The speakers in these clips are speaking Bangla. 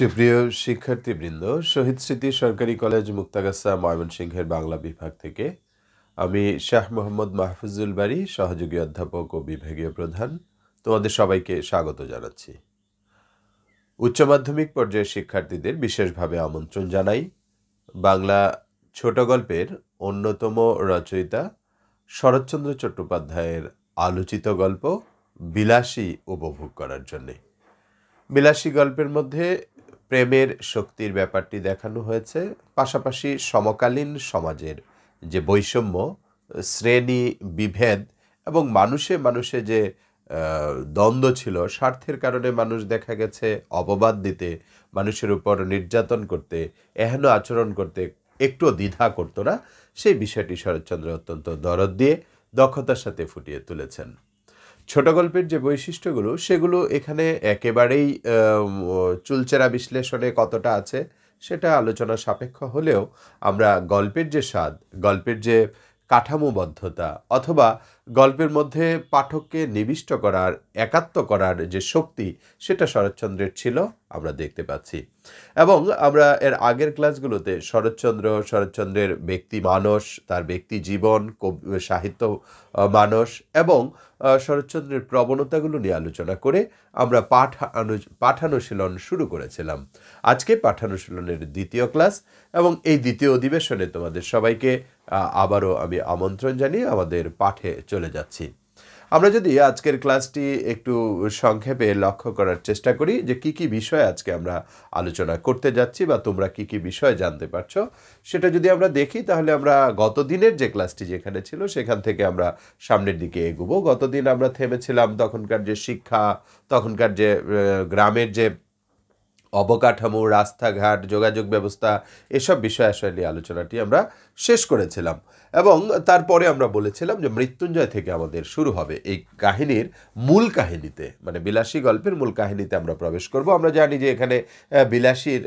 সুপ্রিয় শিক্ষার্থীবৃন্দ শহীদ স্মৃতি সরকারি কলেজ মুক্তাগাছা ময়মনসিংহের বাংলা বিভাগ থেকে আমি শাহ মোহাম্মদ মাহফুজুল বাড়ি সহযোগী অধ্যাপক ও বিভাগীয় প্রধান তোমাদের সবাইকে স্বাগত জানাচ্ছি উচ্চ মাধ্যমিক পর্যায়ের শিক্ষার্থীদের বিশেষভাবে আমন্ত্রণ জানাই বাংলা ছোট গল্পের অন্যতম রচয়িতা শরৎচন্দ্র চট্টোপাধ্যায়ের আলোচিত গল্প বিলাসী উপভোগ করার জন্যে বিলাসী গল্পের মধ্যে প্রেমের শক্তির ব্যাপারটি দেখানো হয়েছে পাশাপাশি সমকালীন সমাজের যে বৈষম্য শ্রেণী বিভেদ এবং মানুষে মানুষে যে দ্বন্দ্ব ছিল স্বার্থের কারণে মানুষ দেখা গেছে অপবাদ দিতে মানুষের উপর নির্যাতন করতে এহেন আচরণ করতে একটু দ্বিধা করতো না সেই বিষয়টি শরৎচন্দ্র অত্যন্ত দরদ দিয়ে দক্ষতার সাথে ফুটিয়ে তুলেছেন ছোট গল্পের যে বৈশিষ্ট্যগুলো সেগুলো এখানে একেবারেই চুলচেরা বিশ্লেষণে কতটা আছে সেটা আলোচনা সাপেক্ষ হলেও আমরা গল্পের যে স্বাদ গল্পের যে কাঠামোবদ্ধতা অথবা গল্পের মধ্যে পাঠককে নিবিষ্ট করার একাত্ম করার যে শক্তি সেটা শরৎচন্দ্রের ছিল আমরা দেখতে পাচ্ছি এবং আমরা এর আগের ক্লাসগুলোতে শরৎচন্দ্র শরৎচন্দ্রের ব্যক্তি মানস তার ব্যক্তি জীবন সাহিত্য মানস এবং শরৎচন্দ্রের প্রবণতাগুলো নিয়ে আলোচনা করে আমরা পাঠানু পাঠানুশীলন শুরু করেছিলাম আজকে পাঠানুশীলনের দ্বিতীয় ক্লাস এবং এই দ্বিতীয় অধিবেশনে তোমাদের সবাইকে আবারও আমি আমন্ত্রণ জানিয়ে আমাদের পাঠে চলে যাচ্ছি আমরা যদি আজকের ক্লাসটি একটু সংক্ষেপে লক্ষ্য করার চেষ্টা করি যে কি কি বিষয় আজকে আমরা আলোচনা করতে যাচ্ছি বা তোমরা কি কি বিষয় জানতে পারছো সেটা যদি আমরা দেখি তাহলে আমরা গত দিনের যে ক্লাসটি যেখানে ছিল সেখান থেকে আমরা সামনের দিকে এগোবো গতদিন আমরা থেমেছিলাম তখনকার যে শিক্ষা তখনকার যে গ্রামের যে অবকাঠামো রাস্তাঘাট যোগাযোগ ব্যবস্থা এসব বিষয় আসলে আলোচনাটি আমরা শেষ করেছিলাম এবং তারপরে আমরা বলেছিলাম যে মৃত্যুঞ্জয় থেকে আমাদের শুরু হবে এই কাহিনীর মূল কাহিনীতে মানে বিলাসী গল্পের মূল কাহিনীতে আমরা প্রবেশ করব আমরা জানি যে এখানে বিলাসীর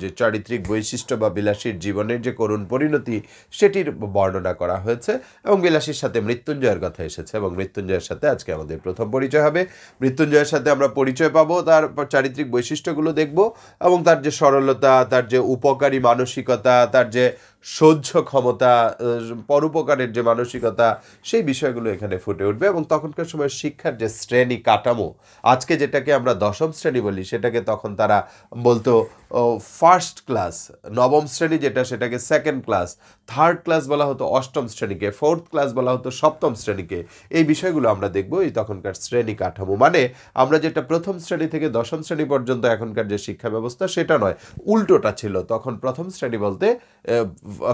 যে চারিত্রিক বৈশিষ্ট্য বা বিলাসীর জীবনের যে করুণ পরিণতি সেটির বর্ণনা করা হয়েছে এবং বিলাসীর সাথে মৃত্যুঞ্জয়ের কথা এসেছে এবং মৃত্যুঞ্জয়ের সাথে আজকে আমাদের প্রথম পরিচয় হবে মৃত্যুঞ্জয়ের সাথে আমরা পরিচয় পাবো তার চারিত্রিক বৈশিষ্ট্যগুলো দেখব এবং তার যে সরলতা তার যে উপকারী মানসিকতা তার যে সহ্য ক্ষমতা পরোপকারের যে মানসিকতা সেই বিষয়গুলো এখানে ফুটে উঠবে এবং তখনকার সময় শিক্ষার যে শ্রেণী কাঠামো আজকে যেটাকে আমরা দশম শ্রেণী বলি সেটাকে তখন তারা বলতো ফার্স্ট ক্লাস নবম শ্রেণী যেটা সেটাকে সেকেন্ড ক্লাস থার্ড ক্লাস বলা হতো অষ্টম শ্রেণীকে ফোর্থ ক্লাস বলা হতো সপ্তম শ্রেণীকে এই বিষয়গুলো আমরা দেখব এই তখনকার শ্রেণী কাঠামো মানে আমরা যেটা প্রথম শ্রেণী থেকে দশম শ্রেণী পর্যন্ত এখনকার যে শিক্ষা ব্যবস্থা সেটা নয় উল্টোটা ছিল তখন প্রথম শ্রেণী বলতে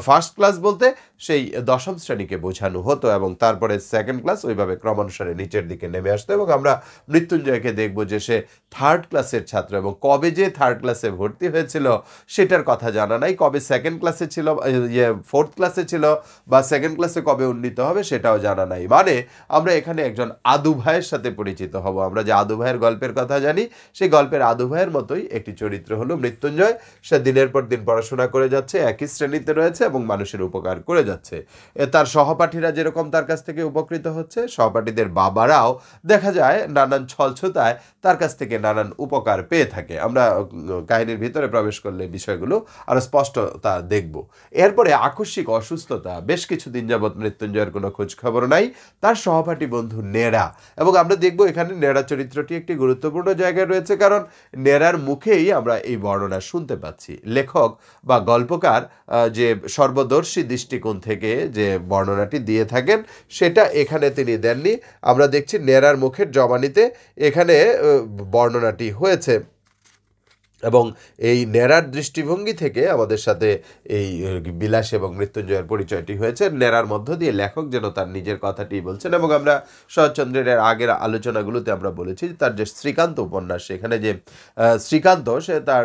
ফার্স্ট ক্লাস বলতে সেই দশম শ্রেণীকে বোঝানো হতো এবং তারপরে সেকেন্ড ক্লাস ওইভাবে ক্রমানুসারে নিচের দিকে নেমে আসতো এবং আমরা মৃত্যুঞ্জয়কে দেখব যে সে থার্ড ক্লাসের ছাত্র এবং কবে যে থার্ড ক্লাসে ভর্তি ভর্তি হয়েছিল সেটার কথা জানা নাই কবে সেকেন্ড ক্লাসে ছিল ইয়ে ফোর্থ ক্লাসে ছিল বা সেকেন্ড ক্লাসে কবে উন্নীত হবে সেটাও জানা নাই মানে আমরা এখানে একজন আদু ভাইয়ের সাথে পরিচিত হব আমরা যে আদু ভাইয়ের গল্পের কথা জানি সেই গল্পের আদু ভাইয়ের মতোই একটি চরিত্র হলো মৃত্যুঞ্জয় সে দিনের পর দিন পড়াশোনা করে যাচ্ছে একই শ্রেণীতে রয়েছে এবং মানুষের উপকার করে যাচ্ছে এ তার সহপাঠীরা যেরকম তার কাছ থেকে উপকৃত হচ্ছে সহপাঠীদের বাবারাও দেখা যায় নানান ছলছতায় তার কাছ থেকে নানান উপকার পেয়ে থাকে আমরা কাহিনীর ভিতর ভিতরে প্রবেশ করলে বিষয়গুলো আরও স্পষ্টতা দেখব এরপরে আকস্মিক অসুস্থতা বেশ কিছুদিন যাবৎ মৃত্যুঞ্জয়ের কোনো খোঁজখবর নাই তার সহপাঠী বন্ধু নেড়া এবং আমরা দেখব এখানে নেড়া চরিত্রটি একটি গুরুত্বপূর্ণ জায়গায় রয়েছে কারণ নেড়ার মুখেই আমরা এই বর্ণনা শুনতে পাচ্ছি লেখক বা গল্পকার যে সর্বদর্শী দৃষ্টিকোণ থেকে যে বর্ণনাটি দিয়ে থাকেন সেটা এখানে তিনি দেননি আমরা দেখছি নেড়ার মুখের জবানিতে এখানে বর্ণনাটি হয়েছে এবং এই নেরার দৃষ্টিভঙ্গি থেকে আমাদের সাথে এই বিলাস এবং মৃত্যুঞ্জয়ের পরিচয়টি হয়েছে নেরার মধ্য দিয়ে লেখক যেন তার নিজের কথাটি বলছেন এবং আমরা শরৎচন্দ্রের আগের আলোচনাগুলোতে আমরা বলেছি তার যে শ্রীকান্ত উপন্যাস সেখানে যে শ্রীকান্ত সে তার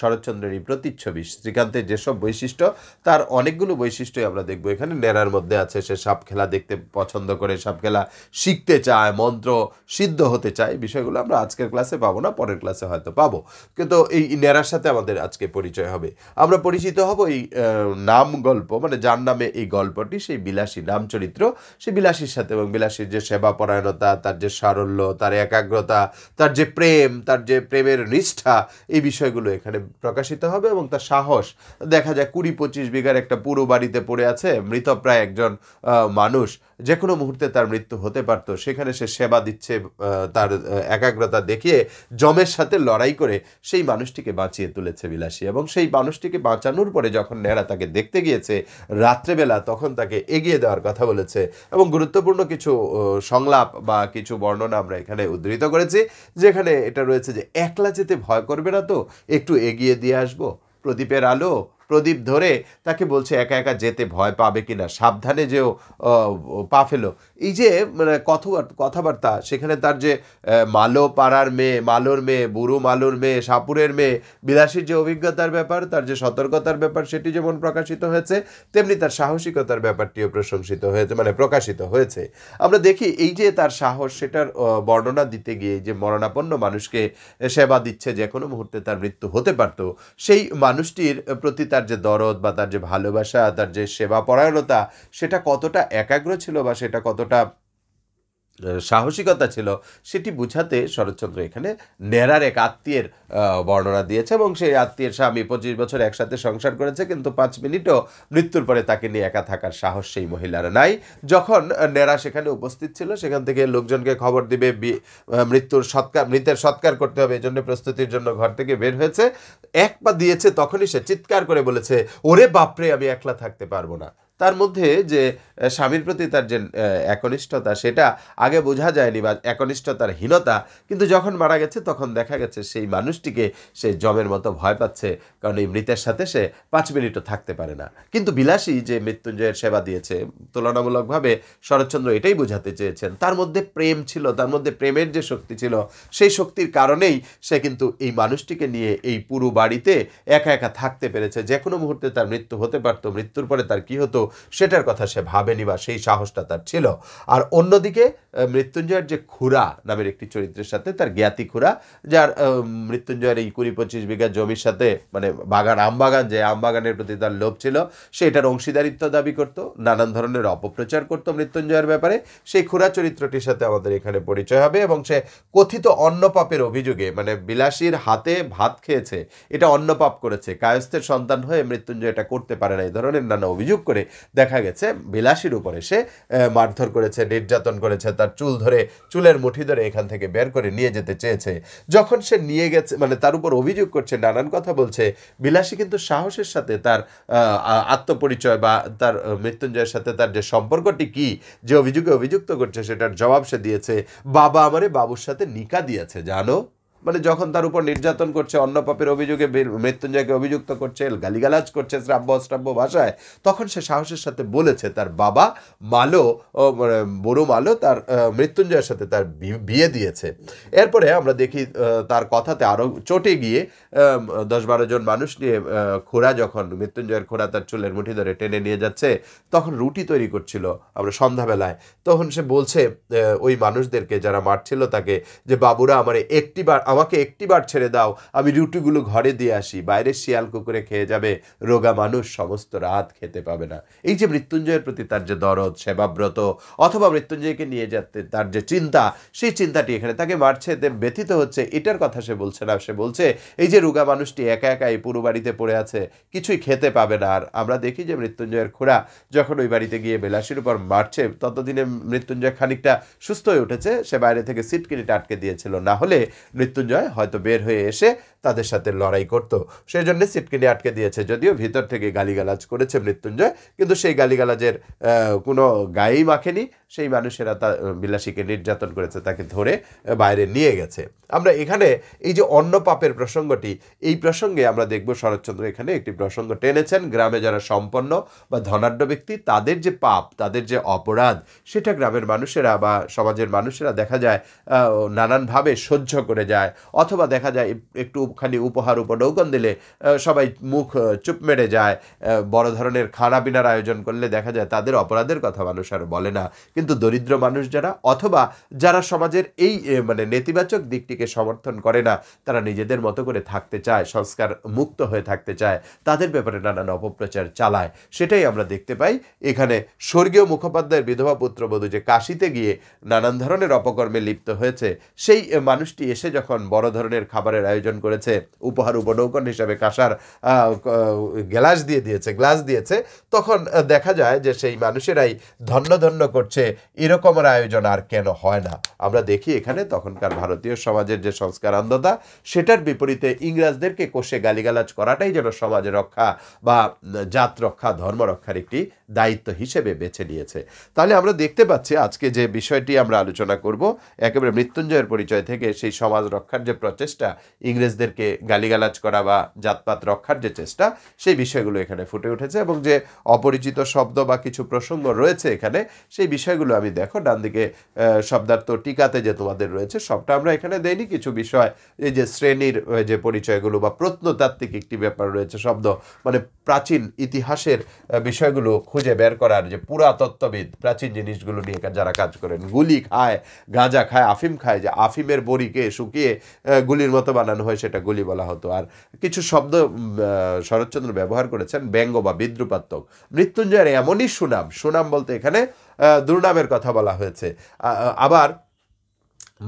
শরৎচন্দ্রেরই প্রতিচ্ছবি শ্রীকান্তের যেসব বৈশিষ্ট্য তার অনেকগুলো বৈশিষ্ট্যই আমরা দেখব এখানে নেরার মধ্যে আছে সে সাপ খেলা দেখতে পছন্দ করে সাপ খেলা শিখতে চায় মন্ত্র সিদ্ধ হতে চায় বিষয়গুলো আমরা আজকের ক্লাসে পাবো না পরের ক্লাসে হয়তো পাবো কিন্তু এই নেরার সাথে আমাদের আজকে পরিচয় হবে আমরা পরিচিত হব এই নাম গল্প মানে যার নামে এই গল্পটি সেই বিলাসী নাম চরিত্র সেই বিলাসীর সাথে এবং বিলাসীর যে সেবাপরায়ণতা তার যে সারল্য তার একাগ্রতা তার যে প্রেম তার যে প্রেমের নিষ্ঠা এই বিষয়গুলো এখানে প্রকাশিত হবে এবং তার সাহস দেখা যায় কুড়ি পঁচিশ বিঘার একটা পুরো বাড়িতে পড়ে আছে মৃতপ্রায় একজন মানুষ যে কোনো মুহূর্তে তার মৃত্যু হতে পারত সেখানে সে সেবা দিচ্ছে তার একাগ্রতা দেখিয়ে জমের সাথে লড়াই করে সেই মানুষটিকে বাঁচিয়ে তুলেছে বিলাসী এবং সেই মানুষটিকে বাঁচানোর পরে যখন নেড়া তাকে দেখতে গিয়েছে রাত্রেবেলা তখন তাকে এগিয়ে দেওয়ার কথা বলেছে এবং গুরুত্বপূর্ণ কিছু সংলাপ বা কিছু বর্ণনা আমরা এখানে উদ্ধৃত করেছি যেখানে এটা রয়েছে যে একলা যেতে ভয় করবে না তো একটু এগিয়ে দিয়ে আসবো প্রদীপের আলো প্রদীপ ধরে তাকে বলছে একা একা যেতে ভয় পাবে কিনা সাবধানে যেও পা ফেলো এই যে মানে কথ কথাবার্তা সেখানে তার যে মালো পাড়ার মেয়ে মালোর মেয়ে বুড়ো মালোর মেয়ে সাপুরের মেয়ে বিলাসীর যে অভিজ্ঞতার ব্যাপার তার যে সতর্কতার ব্যাপার সেটি যেমন প্রকাশিত হয়েছে তেমনি তার সাহসিকতার ব্যাপারটিও প্রশংসিত হয়েছে মানে প্রকাশিত হয়েছে আমরা দেখি এই যে তার সাহস সেটার বর্ণনা দিতে গিয়ে যে মরণাপন্ন মানুষকে সেবা দিচ্ছে যে কোনো মুহূর্তে তার মৃত্যু হতে পারত সেই মানুষটির প্রতি তার যে দরদ বা তার যে ভালোবাসা তার যে সেবা পরায়ণতা সেটা কতটা একাগ্র ছিল বা সেটা কতটা সাহসিকতা ছিল সেটি বুঝাতে শরৎচন্দ্র এখানে নেরার এক আত্মীয়ের বর্ণনা দিয়েছে এবং সেই আত্মীয়ের স্বামী পঁচিশ বছর একসাথে সংসার করেছে কিন্তু পাঁচ মিনিটও মৃত্যুর পরে তাকে নিয়ে একা থাকার সাহস সেই মহিলার নাই যখন নেরা সেখানে উপস্থিত ছিল সেখান থেকে লোকজনকে খবর দিবে মৃত্যুর সৎকার মৃতের সৎকার করতে হবে এই জন্য প্রস্তুতির জন্য ঘর থেকে বের হয়েছে এক পা দিয়েছে তখনই সে চিৎকার করে বলেছে ওরে বাপরে আমি একলা থাকতে পারবো না তার মধ্যে যে স্বামীর প্রতি তার যে একনিষ্ঠতা সেটা আগে বোঝা যায়নি বা একনিষ্ঠতার হীনতা কিন্তু যখন মারা গেছে তখন দেখা গেছে সেই মানুষটিকে সে জমের মতো ভয় পাচ্ছে কারণ এই মৃতের সাথে সে পাঁচ মিনিটও থাকতে পারে না কিন্তু বিলাসী যে মৃত্যুঞ্জয়ের সেবা দিয়েছে তুলনামূলকভাবে শরৎচন্দ্র এটাই বোঝাতে চেয়েছেন তার মধ্যে প্রেম ছিল তার মধ্যে প্রেমের যে শক্তি ছিল সেই শক্তির কারণেই সে কিন্তু এই মানুষটিকে নিয়ে এই পুরো বাড়িতে একা একা থাকতে পেরেছে যে কোনো মুহূর্তে তার মৃত্যু হতে পারতো মৃত্যুর পরে তার কি হতো সেটার কথা সে ভাবেনি বা সেই সাহসটা তার ছিল আর অন্যদিকে মৃত্যুঞ্জয়ের যে খুরা নামের একটি চরিত্রের সাথে তার জ্ঞাতি খুরা যার মৃত্যুঞ্জয়ের এই কুড়ি পঁচিশ বিঘা জমির সাথে মানে বাগান আমবাগান যে আমবাগানের প্রতি তার লোভ ছিল সে এটার অংশীদারিত্ব দাবি করত নানান ধরনের অপপ্রচার করত মৃত্যুঞ্জয়ের ব্যাপারে সেই খুরা চরিত্রটির সাথে আমাদের এখানে পরিচয় হবে এবং সে কথিত অন্য পাপের অভিযোগে মানে বিলাসীর হাতে ভাত খেয়েছে এটা অন্নপাপ করেছে কায়স্থের সন্তান হয়ে মৃত্যুঞ্জয় এটা করতে পারে না এই ধরনের নানা অভিযোগ করে দেখা গেছে বিলাসীর উপরে সে মারধর করেছে নির্যাতন করেছে তার চুল ধরে চুলের মুঠি ধরে এখান থেকে বের করে নিয়ে যেতে চেয়েছে যখন সে নিয়ে গেছে মানে তার উপর অভিযোগ করছে নানান কথা বলছে বিলাসী কিন্তু সাহসের সাথে তার আত্মপরিচয় বা তার মৃত্যুঞ্জয়ের সাথে তার যে সম্পর্কটি কি যে অভিযোগে অভিযুক্ত করছে সেটার জবাব সে দিয়েছে বাবা আমারে বাবুর সাথে নিকা দিয়েছে জানো মানে যখন তার উপর নির্যাতন করছে অন্য পাপের অভিযোগে মৃত্যুঞ্জয়কে অভিযুক্ত করছে গালিগালাজ করছে শ্রাব্য অশ্রাব্য ভাষায় তখন সে সাহসের সাথে বলেছে তার বাবা মালো মানে বড় মালো তার মৃত্যুঞ্জয়ের সাথে তার বিয়ে দিয়েছে এরপরে আমরা দেখি তার কথাতে আরও চটে গিয়ে দশ বারো জন মানুষ নিয়ে খোরা যখন মৃত্যুঞ্জয়ের খোরা তার চুলের মুঠি ধরে টেনে নিয়ে যাচ্ছে তখন রুটি তৈরি করছিল আমরা সন্ধ্যাবেলায় তখন সে বলছে ওই মানুষদেরকে যারা মারছিল তাকে যে বাবুরা আমার একটিবার আমাকে একটিবার ছেড়ে দাও আমি রুটিগুলো ঘরে দিয়ে আসি বাইরে শিয়াল কুকুরে খেয়ে যাবে রোগা মানুষ সমস্ত রাত খেতে পাবে না এই যে মৃত্যুঞ্জয়ের প্রতি তার যে দরদ সেবাব্রত অথবা মৃত্যুঞ্জয়কে নিয়ে যেতে তার যে চিন্তা সেই চিন্তাটি এখানে তাকে মারছে দেব ব্যথিত হচ্ছে এটার কথা সে বলছে না সে বলছে এই যে রোগা মানুষটি একা একা এই পুরো বাড়িতে পড়ে আছে কিছুই খেতে পাবে না আর আমরা দেখি যে মৃত্যুঞ্জয়ের খোড়া যখন ওই বাড়িতে গিয়ে বেলাসির উপর মারছে ততদিনে মৃত্যুঞ্জয় খানিকটা সুস্থ হয়ে উঠেছে সে বাইরে থেকে সিট কিনে টাটকে দিয়েছিল না হলে মৃত্যু মৃত্যুঞ্জয় হয়তো বের হয়ে এসে তাদের সাথে লড়াই করত সেই জন্যে সিটকিনি আটকে দিয়েছে যদিও ভিতর থেকে গালিগালাজ করেছে মৃত্যুঞ্জয় কিন্তু সেই গালিগালাজের কোনো গায়েই মাখেনি সেই মানুষেরা তা বিলাসীকে নির্যাতন করেছে তাকে ধরে বাইরে নিয়ে গেছে আমরা এখানে এই যে অন্য পাপের প্রসঙ্গটি এই প্রসঙ্গে আমরা দেখব শরৎচন্দ্র এখানে একটি প্রসঙ্গ টেনেছেন গ্রামে যারা সম্পন্ন বা ধনাঢ্য ব্যক্তি তাদের যে পাপ তাদের যে অপরাধ সেটা গ্রামের মানুষেরা বা সমাজের মানুষেরা দেখা যায় নানানভাবে সহ্য করে যায় অথবা দেখা যায় একটু খালি উপহার উপঢৌকন দিলে সবাই মুখ চুপ মেরে যায় বড় ধরনের খানা পিনার আয়োজন করলে দেখা যায় তাদের অপরাধের কথা মানুষ আর বলে না কিন্তু দরিদ্র মানুষ যারা অথবা যারা সমাজের এই মানে নেতিবাচক দিকটিকে সমর্থন করে না তারা নিজেদের মতো করে থাকতে চায় সংস্কার মুক্ত হয়ে থাকতে চায় তাদের ব্যাপারে নানান অপপ্রচার চালায় সেটাই আমরা দেখতে পাই এখানে স্বর্গীয় মুখোপাধ্যায়ের বিধবা পুত্রবধূ যে কাশিতে গিয়ে নানান ধরনের অপকর্মে লিপ্ত হয়েছে সেই মানুষটি এসে যখন বড় ধরনের খাবারের আয়োজন করেছে দিয়েছে উপহার উপনৌকন হিসাবে কাঁসার গ্লাস দিয়ে দিয়েছে গ্লাস দিয়েছে তখন দেখা যায় যে সেই মানুষেরাই ধন্য ধন্য করছে এরকমের আয়োজন আর কেন হয় না আমরা দেখি এখানে তখনকার ভারতীয় সমাজের যে সংস্কার অন্ধতা সেটার বিপরীতে ইংরাজদেরকে কোষে গালিগালাজ করাটাই যেন সমাজ রক্ষা বা জাত রক্ষা ধর্ম রক্ষার একটি দায়িত্ব হিসেবে বেছে নিয়েছে তাহলে আমরা দেখতে পাচ্ছি আজকে যে বিষয়টি আমরা আলোচনা করব একেবারে মৃত্যুঞ্জয়ের পরিচয় থেকে সেই সমাজ রক্ষার যে প্রচেষ্টা ইংরেজদের তাদেরকে গালিগালাজ করা বা জাতপাত রক্ষার যে চেষ্টা সেই বিষয়গুলো এখানে ফুটে উঠেছে এবং যে অপরিচিত শব্দ বা কিছু প্রসঙ্গ রয়েছে এখানে সেই বিষয়গুলো আমি দেখো ডান দিকে শব্দার্থ টিকাতে যে তোমাদের রয়েছে সবটা আমরা এখানে দেইনি কিছু বিষয় এই যে শ্রেণীর যে পরিচয়গুলো বা প্রত্নতাত্ত্বিক একটি ব্যাপার রয়েছে শব্দ মানে প্রাচীন ইতিহাসের বিষয়গুলো খুঁজে বের করার যে পুরাতত্ত্ববিদ প্রাচীন জিনিসগুলো নিয়ে যারা কাজ করেন গুলি খায় গাঁজা খায় আফিম খায় যে আফিমের বড়িকে শুকিয়ে গুলির মতো বানানো হয় সেটা গুলি বলা হতো আর কিছু শব্দ শরৎচন্দ্র ব্যবহার করেছেন ব্যঙ্গ বা বিদ্রুপাত্মক মৃত্যুঞ্জয়ের এমনই সুনাম সুনাম বলতে এখানে দুর্নামের কথা বলা হয়েছে আবার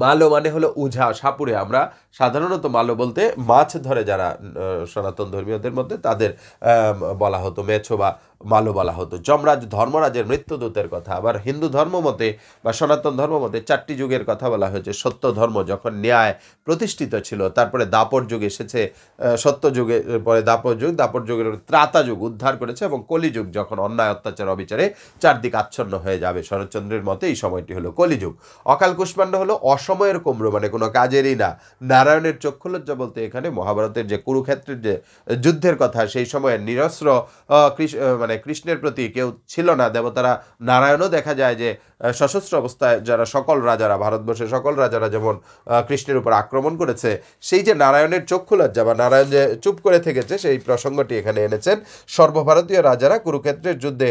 মালো মানে হলো উঝা সাপুরে আমরা সাধারণত মালো বলতে মাছ ধরে যারা সনাতন ধর্মীয়দের মধ্যে তাদের বলা হতো মেছো বা মালো বলা হতো যমরাজ ধর্মরাজের মৃত্যুদূতের কথা আবার হিন্দু ধর্ম মতে বা সনাতন ধর্ম মতে চারটি যুগের কথা বলা হয়েছে সত্য ধর্ম যখন ন্যায় প্রতিষ্ঠিত ছিল তারপরে দাপর যুগ এসেছে সত্য যুগে পরে দাপর যুগ দাপর যুগের ত্রাতা যুগ উদ্ধার করেছে এবং কলিযুগ যখন অন্যায় অত্যাচার অবিচারে চারদিক আচ্ছন্ন হয়ে যাবে শরৎচন্দ্রের মতে এই সময়টি হলো কলিযুগ অকাল কুষ্মাণ্ড হলো অসময়ের কুমড়ো মানে কোনো কাজেরই না নারায়ণের চক্ষুলজ্জা বলতে এখানে মহাভারতের যে কুরুক্ষেত্রের যে যুদ্ধের কথা সেই সময়ে নিরস্ত্র মানে কৃষ্ণের প্রতি কেউ ছিল না দেবতারা নারায়ণও দেখা যায় যে সশস্ত্র অবস্থায় যারা সকল রাজারা ভারতবর্ষের সকল রাজারা যেমন কৃষ্ণের উপর আক্রমণ করেছে সেই যে নারায়ণের চক্ষু লজ্জা বা নারায়ণ যে চুপ করে থেকেছে সেই প্রসঙ্গটি এখানে এনেছেন সর্বভারতীয় রাজারা কুরুক্ষেত্রের যুদ্ধে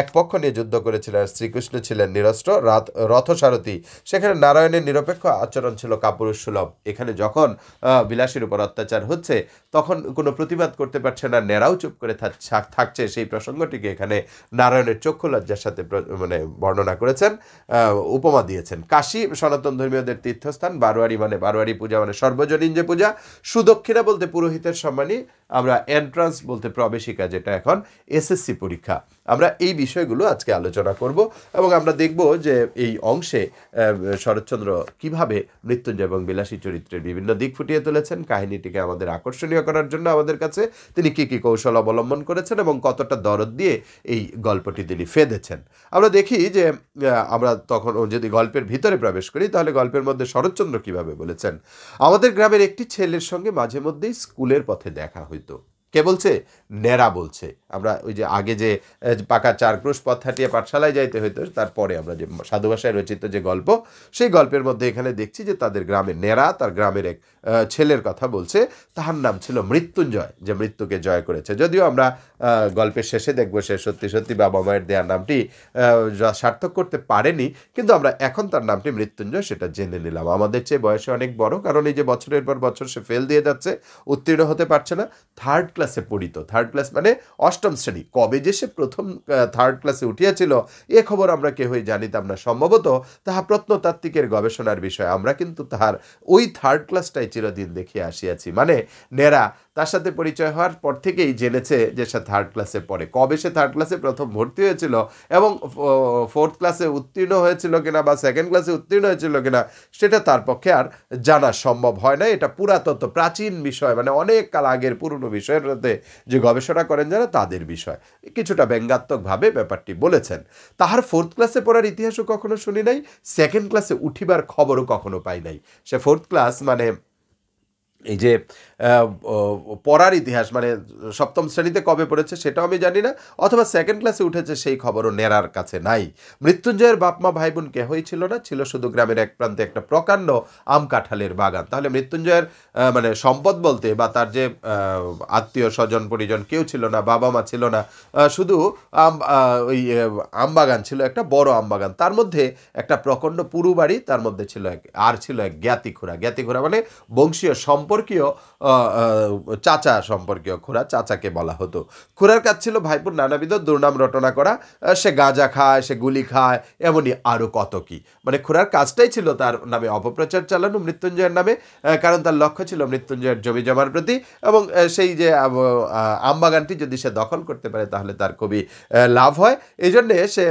এক পক্ষ নিয়ে যুদ্ধ করেছিলেন শ্রীকৃষ্ণ ছিলেন নিরস্ত্র রাত রথসারথী সেখানে নারায়ণের নিরপেক্ষ আচরণ ছিল কাপুরুষ সুলভ এখানে যখন বিলাসীর উপর অত্যাচার হচ্ছে তখন কোনো প্রতিবাদ করতে পারছে না নেরাও চুপ করে থাকছে সেই প্রসঙ্গটিকে এখানে নারায়ণের চক্ষু লজ্জার সাথে মানে বর্ণনা করেছেন দিয়েছেন উপমা দিয়েছেন কাশী সনাতন ধর্মীয়দের তীর্থস্থান বারোয়ারি মানে বারোয়ারি পূজা মানে সর্বজনীন যে পূজা সুদক্ষিণা বলতে পুরোহিতের সম্মানী আমরা এন্ট্রান্স বলতে প্রবেশিকা যেটা এখন এসএসসি পরীক্ষা আমরা এই বিষয়গুলো আজকে আলোচনা করব এবং আমরা দেখব যে এই অংশে শরৎচন্দ্র কিভাবে মৃত্যুঞ্জয় এবং বিলাসী চরিত্রের বিভিন্ন দিক ফুটিয়ে তুলেছেন কাহিনীটিকে আমাদের আকর্ষণীয় করার জন্য আমাদের কাছে তিনি কী কী কৌশল অবলম্বন করেছেন এবং কতটা দরদ দিয়ে এই গল্পটি তিনি ফেঁদেছেন আমরা দেখি যে আমরা তখন যদি গল্পের ভিতরে প্রবেশ করি তাহলে গল্পের মধ্যে শরৎচন্দ্র কিভাবে বলেছেন আমাদের গ্রামের একটি ছেলের সঙ্গে মাঝে মধ্যেই স্কুলের পথে দেখা হয়েছে ámbito কে বলছে নেরা বলছে আমরা ওই যে আগে যে পাকা চার ক্রুশ পথ হাঁটিয়ে পাঠশালায় যাইতে হইতো তারপরে আমরা যে সাধু ভাষায় রচিত যে গল্প সেই গল্পের মধ্যে এখানে দেখছি যে তাদের গ্রামে নেরা তার গ্রামের এক ছেলের কথা বলছে তাহার নাম ছিল মৃত্যুঞ্জয় যে মৃত্যুকে জয় করেছে যদিও আমরা গল্পের শেষে দেখব সে সত্যি সত্যি বাবা মায়ের দেওয়ার নামটি সার্থক করতে পারেনি কিন্তু আমরা এখন তার নামটি মৃত্যুঞ্জয় সেটা জেনে নিলাম আমাদের চেয়ে বয়সে অনেক বড় কারণ এই যে বছরের পর বছর সে ফেল দিয়ে যাচ্ছে উত্তীর্ণ হতে পারছে না থার্ড ক্লাসে পড়িত থার্ড ক্লাস মানে অষ্টম শ্রেণী কবে যে সে প্রথম থার্ড ক্লাসে উঠিয়াছিল এ খবর আমরা কেহই জানিতাম না সম্ভবত তাহা প্রত্নতাত্ত্বিকের গবেষণার বিষয় আমরা কিন্তু তাহার ওই থার্ড ক্লাসটাই চিরদিন দেখিয়ে আসিয়াছি মানে নেরা তার সাথে পরিচয় হওয়ার পর থেকেই জেনেছে যে সে থার্ড ক্লাসে পড়ে কবে সে থার্ড ক্লাসে প্রথম ভর্তি হয়েছিল এবং ফোর্থ ক্লাসে উত্তীর্ণ হয়েছিল কিনা বা সেকেন্ড ক্লাসে উত্তীর্ণ হয়েছিল কিনা সেটা তার পক্ষে আর জানা সম্ভব হয় না এটা পুরাতত্ত্ব প্রাচীন বিষয় মানে অনেক কাল আগের পুরনো বিষয়ের বিষয়গুলোতে যে গবেষণা করেন যারা তাদের বিষয় কিছুটা ব্যঙ্গাত্মকভাবে ব্যাপারটি বলেছেন তাহার ফোর্থ ক্লাসে পড়ার ইতিহাসও কখনো শুনি নাই সেকেন্ড ক্লাসে উঠিবার খবরও কখনো পাই নাই সে ফোর্থ ক্লাস মানে এই যে পড়ার ইতিহাস মানে সপ্তম শ্রেণীতে কবে পড়েছে সেটাও আমি জানি না অথবা সেকেন্ড ক্লাসে উঠেছে সেই খবরও নেরার কাছে নাই মৃত্যুঞ্জয়ের বাপমা ভাই বোন কেহই ছিল না ছিল শুধু গ্রামের এক প্রান্তে একটা প্রকাণ্ড আম কাঁঠালের বাগান তাহলে মৃত্যুঞ্জয়ের মানে সম্পদ বলতে বা তার যে আত্মীয় স্বজন পরিজন কেউ ছিল না বাবা মা ছিল না শুধু আম ওই আম বাগান ছিল একটা বড় আম বাগান তার মধ্যে একটা প্রকণ্ড পুরু বাড়ি তার মধ্যে ছিল এক আর ছিল এক জ্ঞাতিখুরা জ্ঞাতিখুরা মানে বংশীয় সম্পর্কীয় চাচা সম্পর্কীয় খুরা চাচাকে বলা হতো খুরার কাজ ছিল ভাইপুর নানাবিধ দুর্নাম রটনা করা সে গাঁজা খায় সে গুলি খায় এমনই আরও কত কি মানে খুরার কাজটাই ছিল তার নামে অপপ্রচার চালানো মৃত্যুঞ্জয়ের নামে কারণ তার লক্ষ্য ছিল মৃত্যুঞ্জয়ের জমি জমার প্রতি এবং সেই যে আমবাগানটি যদি সে দখল করতে পারে তাহলে তার খুবই লাভ হয় এই জন্যে সে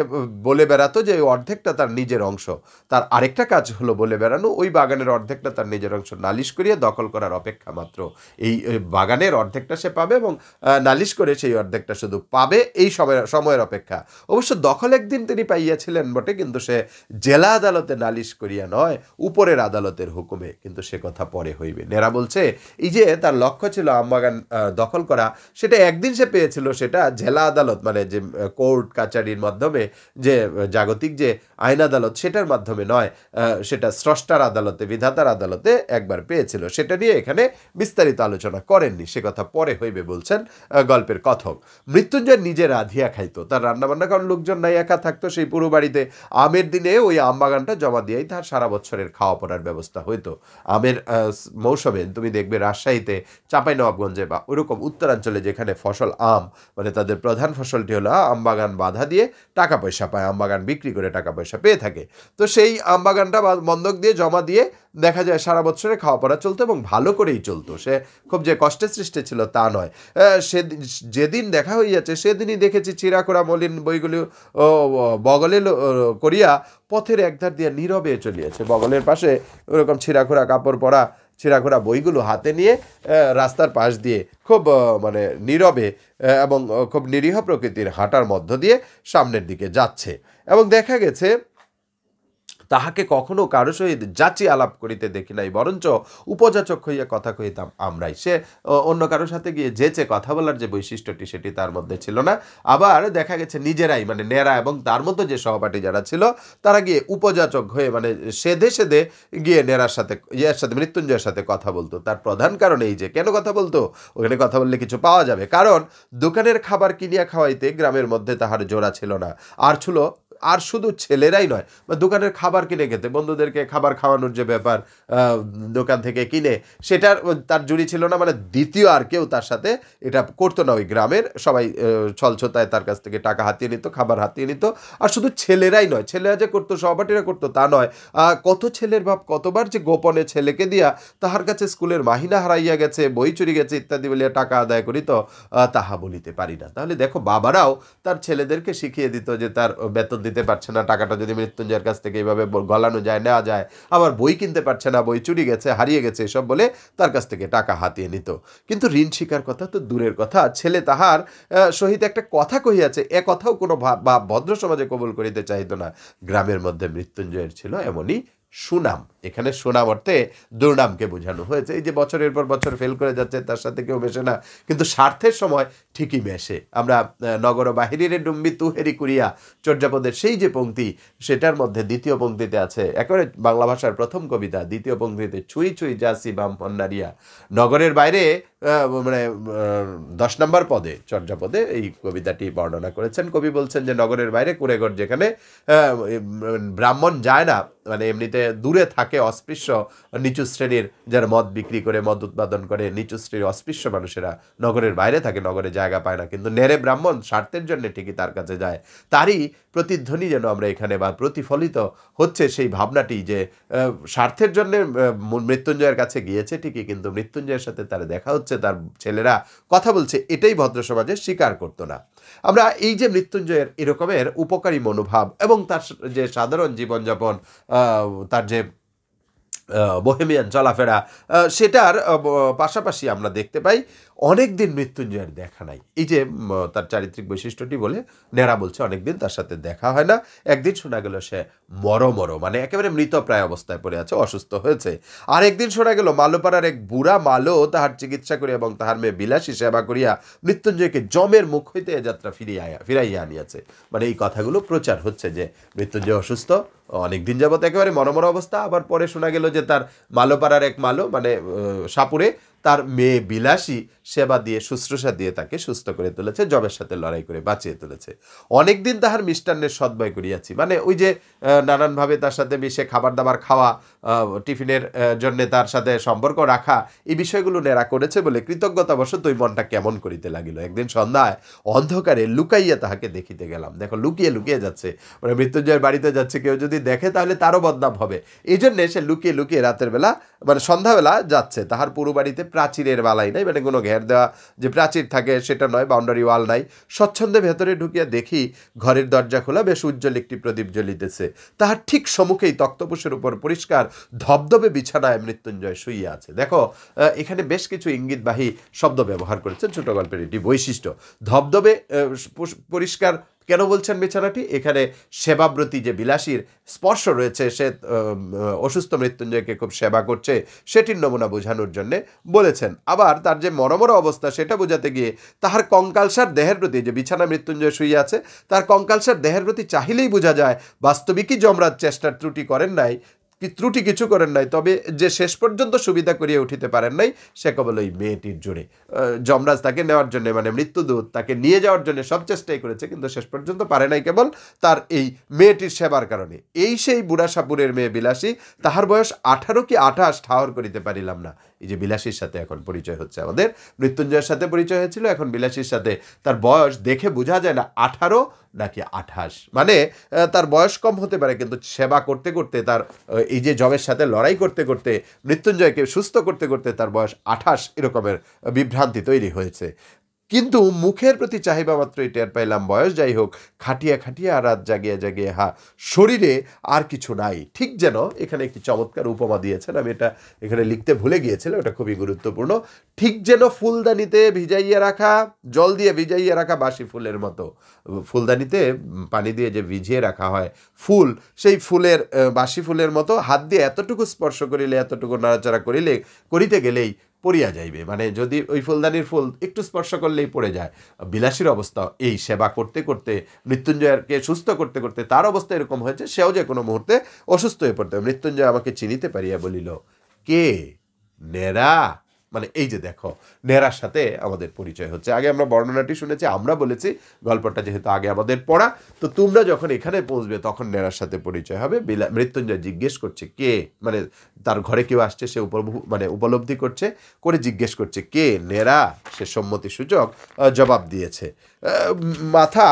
বলে বেড়াতো যে অর্ধেকটা তার নিজের অংশ তার আরেকটা কাজ হলো বলে বেড়ানো ওই বাগানের অর্ধেকটা তার নিজের অংশ নালিশ করিয়ে দখল করার অপেক্ষা মাত্র এই বাগানের অর্ধেকটা সে পাবে এবং নালিশ করে সেই অর্ধেকটা শুধু পাবে এই সময়ের সময়ের অপেক্ষা অবশ্য দখল একদিন তিনি পাইয়াছিলেন বটে কিন্তু সে জেলা আদালতে নালিশ করিয়া নয় উপরের আদালতের হুকুমে কিন্তু সে কথা পরে হইবে নেরা বলছে এই যে তার লক্ষ্য ছিল আমবাগান দখল করা সেটা একদিন সে পেয়েছিল সেটা জেলা আদালত মানে যে কোর্ট কাচারির মাধ্যমে যে জাগতিক যে আইন আদালত সেটার মাধ্যমে নয় সেটা স্রষ্টার আদালতে বিধাতার আদালতে একবার পেয়েছিল সেটা নিয়ে এখানে বিস্তারিত বিস্তারিত আলোচনা করেননি সে কথা পরে হইবে বলছেন গল্পের কথক মৃত্যুঞ্জয় নিজে রাধিয়া খাইতো তার রান্নাবান্না কারণ লোকজন নাই একা থাকতো সেই পুরো বাড়িতে আমের দিনে ওই আম বাগানটা জমা দিয়েই তার সারা বছরের খাওয়া পড়ার ব্যবস্থা হইতো আমের মৌসুমে তুমি দেখবে রাজশাহীতে চাঁপাইনবাবগঞ্জে বা ওরকম উত্তরাঞ্চলে যেখানে ফসল আম মানে তাদের প্রধান ফসলটি হলো আম বাগান বাধা দিয়ে টাকা পয়সা পায় আম বাগান বিক্রি করে টাকা পয়সা পেয়ে থাকে তো সেই আম বাগানটা বন্ধক দিয়ে জমা দিয়ে দেখা যায় সারা বছরে খাওয়া পড়া চলতো এবং ভালো করেই চলতো সে খুব যে কষ্টে সৃষ্টি ছিল তা নয় সে যেদিন দেখা হইয়াছে সেদিনই দেখেছি করা মলিন বইগুলি বগলে করিয়া পথের একধার দিয়ে নীরবে চলিয়াছে বগলের পাশে ওরকম ছিঁড়াখোড়া কাপড় পরা ছিঁড়াখোড়া বইগুলো হাতে নিয়ে রাস্তার পাশ দিয়ে খুব মানে নীরবে এবং খুব নিরীহ প্রকৃতির হাঁটার মধ্য দিয়ে সামনের দিকে যাচ্ছে এবং দেখা গেছে তাহাকে কখনো কারো সহিত যাচি আলাপ করিতে দেখি নাই বরঞ্চ উপযাচক হইয়া কথা কহিতাম আমরাই সে অন্য কারো সাথে গিয়ে যেচে কথা বলার যে বৈশিষ্ট্যটি সেটি তার মধ্যে ছিল না আবার দেখা গেছে নিজেরাই মানে নেরা এবং তার মতো যে সহপাঠী যারা ছিল তারা গিয়ে উপযাচক হয়ে মানে সেধে সেধে গিয়ে নেরার সাথে ইয়ার সাথে মৃত্যুঞ্জয়ের সাথে কথা বলতো তার প্রধান কারণ এই যে কেন কথা বলতো ওখানে কথা বললে কিছু পাওয়া যাবে কারণ দোকানের খাবার কিনিয়া খাওয়াইতে গ্রামের মধ্যে তাহার জোড়া ছিল না আর ছিল আর শুধু ছেলেরাই নয় বা দোকানের খাবার কিনে খেতে বন্ধুদেরকে খাবার খাওয়ানোর যে ব্যাপার দোকান থেকে কিনে সেটার তার জুড়ি ছিল না মানে দ্বিতীয় আর কেউ তার সাথে এটা করতো না ওই গ্রামের সবাই ছলছতায় তার কাছ থেকে টাকা হাতিয়ে নিত খাবার হাতিয়ে নিত আর শুধু ছেলেরাই নয় ছেলেরা যে করতো সহপাঠীরা করতো তা নয় কত ছেলের ভাব কতবার যে গোপনে ছেলেকে দিয়া তাহার কাছে স্কুলের মাহিনা হারাইয়া গেছে বই চুরি গেছে ইত্যাদি বলিয়া টাকা আদায় করিত তাহা বলিতে পারি না তাহলে দেখো বাবারাও তার ছেলেদেরকে শিখিয়ে দিত যে তার বেতন দিতে পারছে না টাকাটা যদি মৃত্যুঞ্জয়ের কাছ থেকে এইভাবে গলানো যায় নেওয়া যায় আবার বই কিনতে পারছে না বই চুরি গেছে হারিয়ে গেছে এসব বলে তার কাছ থেকে টাকা হাতিয়ে নিত কিন্তু ঋণ শিকার কথা তো দূরের কথা ছেলে তাহার সহিত একটা কথা কহিয়াছে এ কথাও কোনো ভদ্র সমাজে কবুল করিতে চাহিত না গ্রামের মধ্যে মৃত্যুঞ্জয়ের ছিল এমনই সুনাম এখানে সুনাম অর্থে দুর্নামকে বোঝানো হয়েছে এই যে বছরের পর বছর ফেল করে যাচ্ছে তার সাথে কেউ মেশে না কিন্তু স্বার্থের সময় ঠিকই মেশে আমরা নগর বাহিরের ডুম্বি তুহেরি কুরিয়া চর্যাপদের সেই যে পঙ্ক্তি সেটার মধ্যে দ্বিতীয় পঙ্ক্তিতে আছে একেবারে বাংলা ভাষার প্রথম কবিতা দ্বিতীয় পঙ্ক্তিতে ছুঁই ছুঁই যাসি বাম পন্নারিয়া নগরের বাইরে মানে দশ নম্বর পদে চর্যাপদে এই কবিতাটি বর্ণনা করেছেন কবি বলছেন যে নগরের বাইরে কুড়েগর যেখানে ব্রাহ্মণ যায় না মানে এমনিতে দূরে থাকে অস্পৃশ্য নিচু শ্রেণীর যারা মদ বিক্রি করে মদ উৎপাদন করে নিচু শ্রেণীর অস্পৃশ্য মানুষেরা নগরের বাইরে থাকে নগরে জায়গা পায় না কিন্তু নেড়ে ব্রাহ্মণ স্বার্থের জন্য ঠিকই তার কাছে যায় তারই প্রতিধ্বনি যেন আমরা এখানে বা প্রতিফলিত হচ্ছে সেই ভাবনাটি যে স্বার্থের জন্য মৃত্যুঞ্জয়ের কাছে গিয়েছে ঠিকই কিন্তু মৃত্যুঞ্জয়ের সাথে তার দেখা হচ্ছে হচ্ছে তার ছেলেরা কথা বলছে এটাই ভদ্র সমাজে স্বীকার করতো না আমরা এই যে মৃত্যুঞ্জয়ের এরকমের উপকারী মনোভাব এবং তার যে সাধারণ জীবনযাপন তার যে বহেমিয়ান চলাফেরা সেটার পাশাপাশি আমরা দেখতে পাই অনেক দিন মৃত্যুঞ্জয়ের দেখা নাই এই যে তার চারিত্রিক বৈশিষ্ট্যটি বলে নেড়া বলছে অনেক দিন তার সাথে দেখা হয় না একদিন শোনা গেল সে মরমর মানে একেবারে মৃতপ্রায় অবস্থায় পড়ে আছে অসুস্থ হয়েছে আর একদিন শোনা গেল মালোপাড়ার এক বুড়া মালো তাহার চিকিৎসা করিয়া এবং তাহার মেয়ে বিলাসী সেবা করিয়া মৃত্যুঞ্জয়কে জমের মুখ হইতে এ যাত্রা ফিরিয়ে ফিরাইয়া আনিয়াছে মানে এই কথাগুলো প্রচার হচ্ছে যে মৃত্যুঞ্জয় অসুস্থ অনেক দিন যাবত একেবারে মরমর অবস্থা আবার পরে শোনা গেল যে তার মালোপাড়ার এক মালো মানে সাপুরে তার মেয়ে বিলাসী সেবা দিয়ে শুশ্রূষা দিয়ে তাকে সুস্থ করে তুলেছে জবের সাথে লড়াই করে বাঁচিয়ে তুলেছে অনেকদিন তাহার মিষ্টান্নের সদ্বয় করিয়াছি মানে ওই যে নানানভাবে তার সাথে মিশে খাবার দাবার খাওয়া টিফিনের জন্য তার সাথে সম্পর্ক রাখা এই বিষয়গুলো নেরা করেছে বলে কৃতজ্ঞতাবশত ওই মনটা কেমন করিতে লাগিল একদিন সন্ধ্যায় অন্ধকারে লুকাইয়া তাহাকে দেখিতে গেলাম দেখো লুকিয়ে লুকিয়ে যাচ্ছে মানে মৃত্যুঞ্জয়ের বাড়িতে যাচ্ছে কেউ যদি দেখে তাহলে তারও বদনাম হবে এই জন্যে সে লুকিয়ে লুকিয়ে রাতের বেলা মানে সন্ধ্যাবেলা যাচ্ছে তাহার পুরো বাড়িতে প্রাচীরের বালাই নাই মানে কোনো ঘের ঘের দেওয়া যে প্রাচীর থাকে সেটা নয় বাউন্ডারি ওয়াল নাই স্বচ্ছন্দে ভেতরে ঢুকিয়া দেখি ঘরের দরজা খোলা বেশ উজ্জ্বল একটি প্রদীপ জ্বলিতেছে তাহার ঠিক সম্মুখেই তক্তপোষের উপর পরিষ্কার ধবধবে বিছানায় মৃত্যুঞ্জয় শুইয়া আছে দেখো এখানে বেশ কিছু ইঙ্গিতবাহী শব্দ ব্যবহার করেছেন ছোট গল্পের একটি বৈশিষ্ট্য ধবধবে পরিষ্কার কেন বলছেন বেচারাটি এখানে সেবাব্রতী যে বিলাসীর স্পর্শ রয়েছে সে অসুস্থ মৃত্যুঞ্জয়কে খুব সেবা করছে সেটির নমুনা বোঝানোর জন্যে বলেছেন আবার তার যে মরমর অবস্থা সেটা বোঝাতে গিয়ে তাহার কঙ্কালসার দেহের প্রতি যে বিছানা মৃত্যুঞ্জয় শুয়ে আছে তার কঙ্কালসার দেহের প্রতি চাহিলেই বোঝা যায় বাস্তবিকই যমরাজ চেষ্টার ত্রুটি করেন নাই ত্রুটি কিছু করেন নাই তবে যে শেষ পর্যন্ত সুবিধা করিয়ে উঠিতে পারেন নাই সে কেবল ওই মেয়েটির জোরে যমরাজ তাকে নেওয়ার জন্য মানে মৃত্যুদূত তাকে নিয়ে যাওয়ার জন্য সব চেষ্টাই করেছে কিন্তু শেষ পর্যন্ত পারে নাই কেবল তার এই মেয়েটির সেবার কারণে এই সেই বুড়া সাপুরের মেয়ে বিলাসী তাহার বয়স আঠারো কি আঠাশ ঠাহর করিতে পারিলাম না এই যে বিলাসীর সাথে এখন পরিচয় হচ্ছে আমাদের মৃত্যুঞ্জয়ের সাথে পরিচয় হয়েছিল এখন বিলাসীর সাথে তার বয়স দেখে বোঝা যায় না আঠারো নাকি আঠাশ মানে তার বয়স কম হতে পারে কিন্তু সেবা করতে করতে তার এই যে জবের সাথে লড়াই করতে করতে মৃত্যুঞ্জয়কে সুস্থ করতে করতে তার বয়স আঠাশ এরকমের বিভ্রান্তি তৈরি হয়েছে কিন্তু মুখের প্রতি চাহিবা মাত্রই টের পাইলাম বয়স যাই হোক খাটিয়া খাটিয়া আর রাত জাগিয়া জাগিয়া হা শরীরে আর কিছু নাই ঠিক যেন এখানে একটি চমৎকার উপমা দিয়েছেন আমি এটা এখানে লিখতে ভুলে গিয়েছিলাম এটা খুবই গুরুত্বপূর্ণ ঠিক যেন ফুলদানিতে ভিজাইয়া রাখা জল দিয়ে ভিজাইয়া রাখা বাসি ফুলের মতো ফুলদানিতে পানি দিয়ে যে ভিজিয়ে রাখা হয় ফুল সেই ফুলের বাসি ফুলের মতো হাত দিয়ে এতটুকু স্পর্শ করিলে এতটুকু নাড়াচাড়া করিলে করিতে গেলেই পড়িয়া যাইবে মানে যদি ওই ফুলদানির ফুল একটু স্পর্শ করলেই পড়ে যায় বিলাসীর অবস্থা এই সেবা করতে করতে মৃত্যুঞ্জয়কে সুস্থ করতে করতে তার অবস্থা এরকম হয়েছে সেও যে কোনো মুহূর্তে অসুস্থ হয়ে পড়তে মৃত্যুঞ্জয় আমাকে চিনিতে পারিয়া বলিল কে নেরা মানে এই যে দেখো নেরার সাথে আমাদের পরিচয় হচ্ছে আগে আমরা বর্ণনাটি শুনেছি আমরা বলেছি গল্পটা যেহেতু আগে আমাদের পড়া তো তোমরা যখন এখানে পৌঁছবে তখন নেরার সাথে পরিচয় হবে বিলা মৃত্যুঞ্জয় জিজ্ঞেস করছে কে মানে তার ঘরে কেউ আসছে সে মানে উপলব্ধি করছে করে জিজ্ঞেস করছে কে নেরা সে সম্মতি সূচক জবাব দিয়েছে মাথা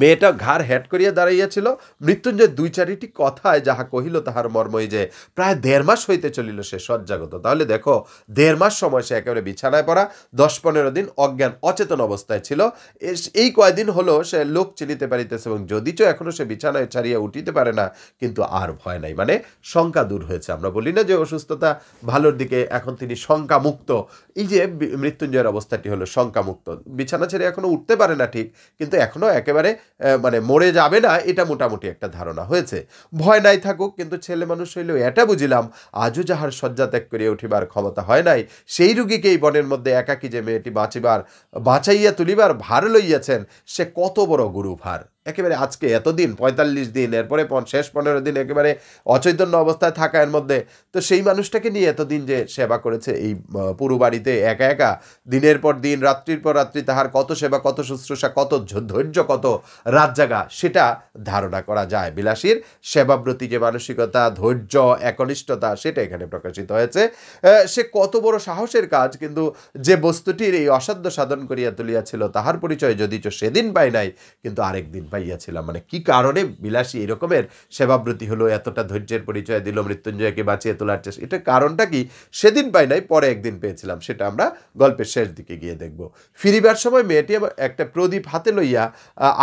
মেয়েটা ঘাড় হ্যাট করিয়া দাঁড়াইয়াছিল মৃত্যুঞ্জয় দুই চারিটি কথায় যাহা কহিল তাহার মর্মই যে প্রায় দেড় মাস হইতে চলিল সে সজ্জাগত তাহলে দেখো দেড় মাস সময় সে একেবারে বিছানায় পড়া দশ পনেরো দিন অজ্ঞান অচেতন অবস্থায় ছিল এই কয়দিন হলো সে লোক চিনিতে পারিতেছে এবং যদি চ এখনও সে বিছানায় ছাড়িয়া উঠিতে পারে না কিন্তু আর ভয় নাই মানে শঙ্কা দূর হয়েছে আমরা বলি না যে অসুস্থতা ভালোর দিকে এখন তিনি শঙ্কামুক্ত এই যে মৃত্যুঞ্জয়ের অবস্থাটি হলো শঙ্কামুক্ত বিছানা ছেড়ে এখনও উঠতে পারে না ঠিক কিন্তু এখনও একেবারে মানে মরে যাবে না এটা মোটামুটি একটা ধারণা হয়েছে ভয় নাই থাকুক কিন্তু ছেলে মানুষ হইলেও এটা বুঝিলাম আজও যাহার শয্যা ত্যাগ করিয়া উঠিবার ক্ষমতা হয় নাই সেই রুগীকেই বনের মধ্যে একাকী যে মেয়েটি বাঁচিবার বাঁচাইয়া তুলিবার ভার লইয়াছেন সে কত বড় গুরুভার একেবারে আজকে এতদিন পঁয়তাল্লিশ দিন এরপরে শেষ পনেরো দিন একেবারে অচৈতন্য অবস্থায় থাকা এর মধ্যে তো সেই মানুষটাকে নিয়ে এতদিন যে সেবা করেছে এই পুরু বাড়িতে একা একা দিনের পর দিন রাত্রির পর রাত্রি তাহার কত সেবা কত শুশ্রূষা কত ধৈর্য কত রাত জাগা সেটা ধারণা করা যায় বিলাসীর সেবাব্রতী যে মানসিকতা ধৈর্য একনিষ্ঠতা সেটা এখানে প্রকাশিত হয়েছে সে কত বড় সাহসের কাজ কিন্তু যে বস্তুটির এই অসাধ্য সাধন করিয়া তুলিয়াছিল তাহার পরিচয় যদি সেদিন পাই নাই কিন্তু আরেকদিন পাই পাইয়াছিলাম মানে কি কারণে বিলাসী এরকমের সেবাব্রতী হলো এতটা ধৈর্যের পরিচয় দিল মৃত্যুঞ্জয়কে বাঁচিয়ে তোলার চেষ্টা এটা কারণটা কি সেদিন পাই নাই পরে একদিন পেয়েছিলাম সেটা আমরা গল্পের শেষ দিকে গিয়ে দেখব ফিরিবার সময় মেয়েটি একটা প্রদীপ হাতে লইয়া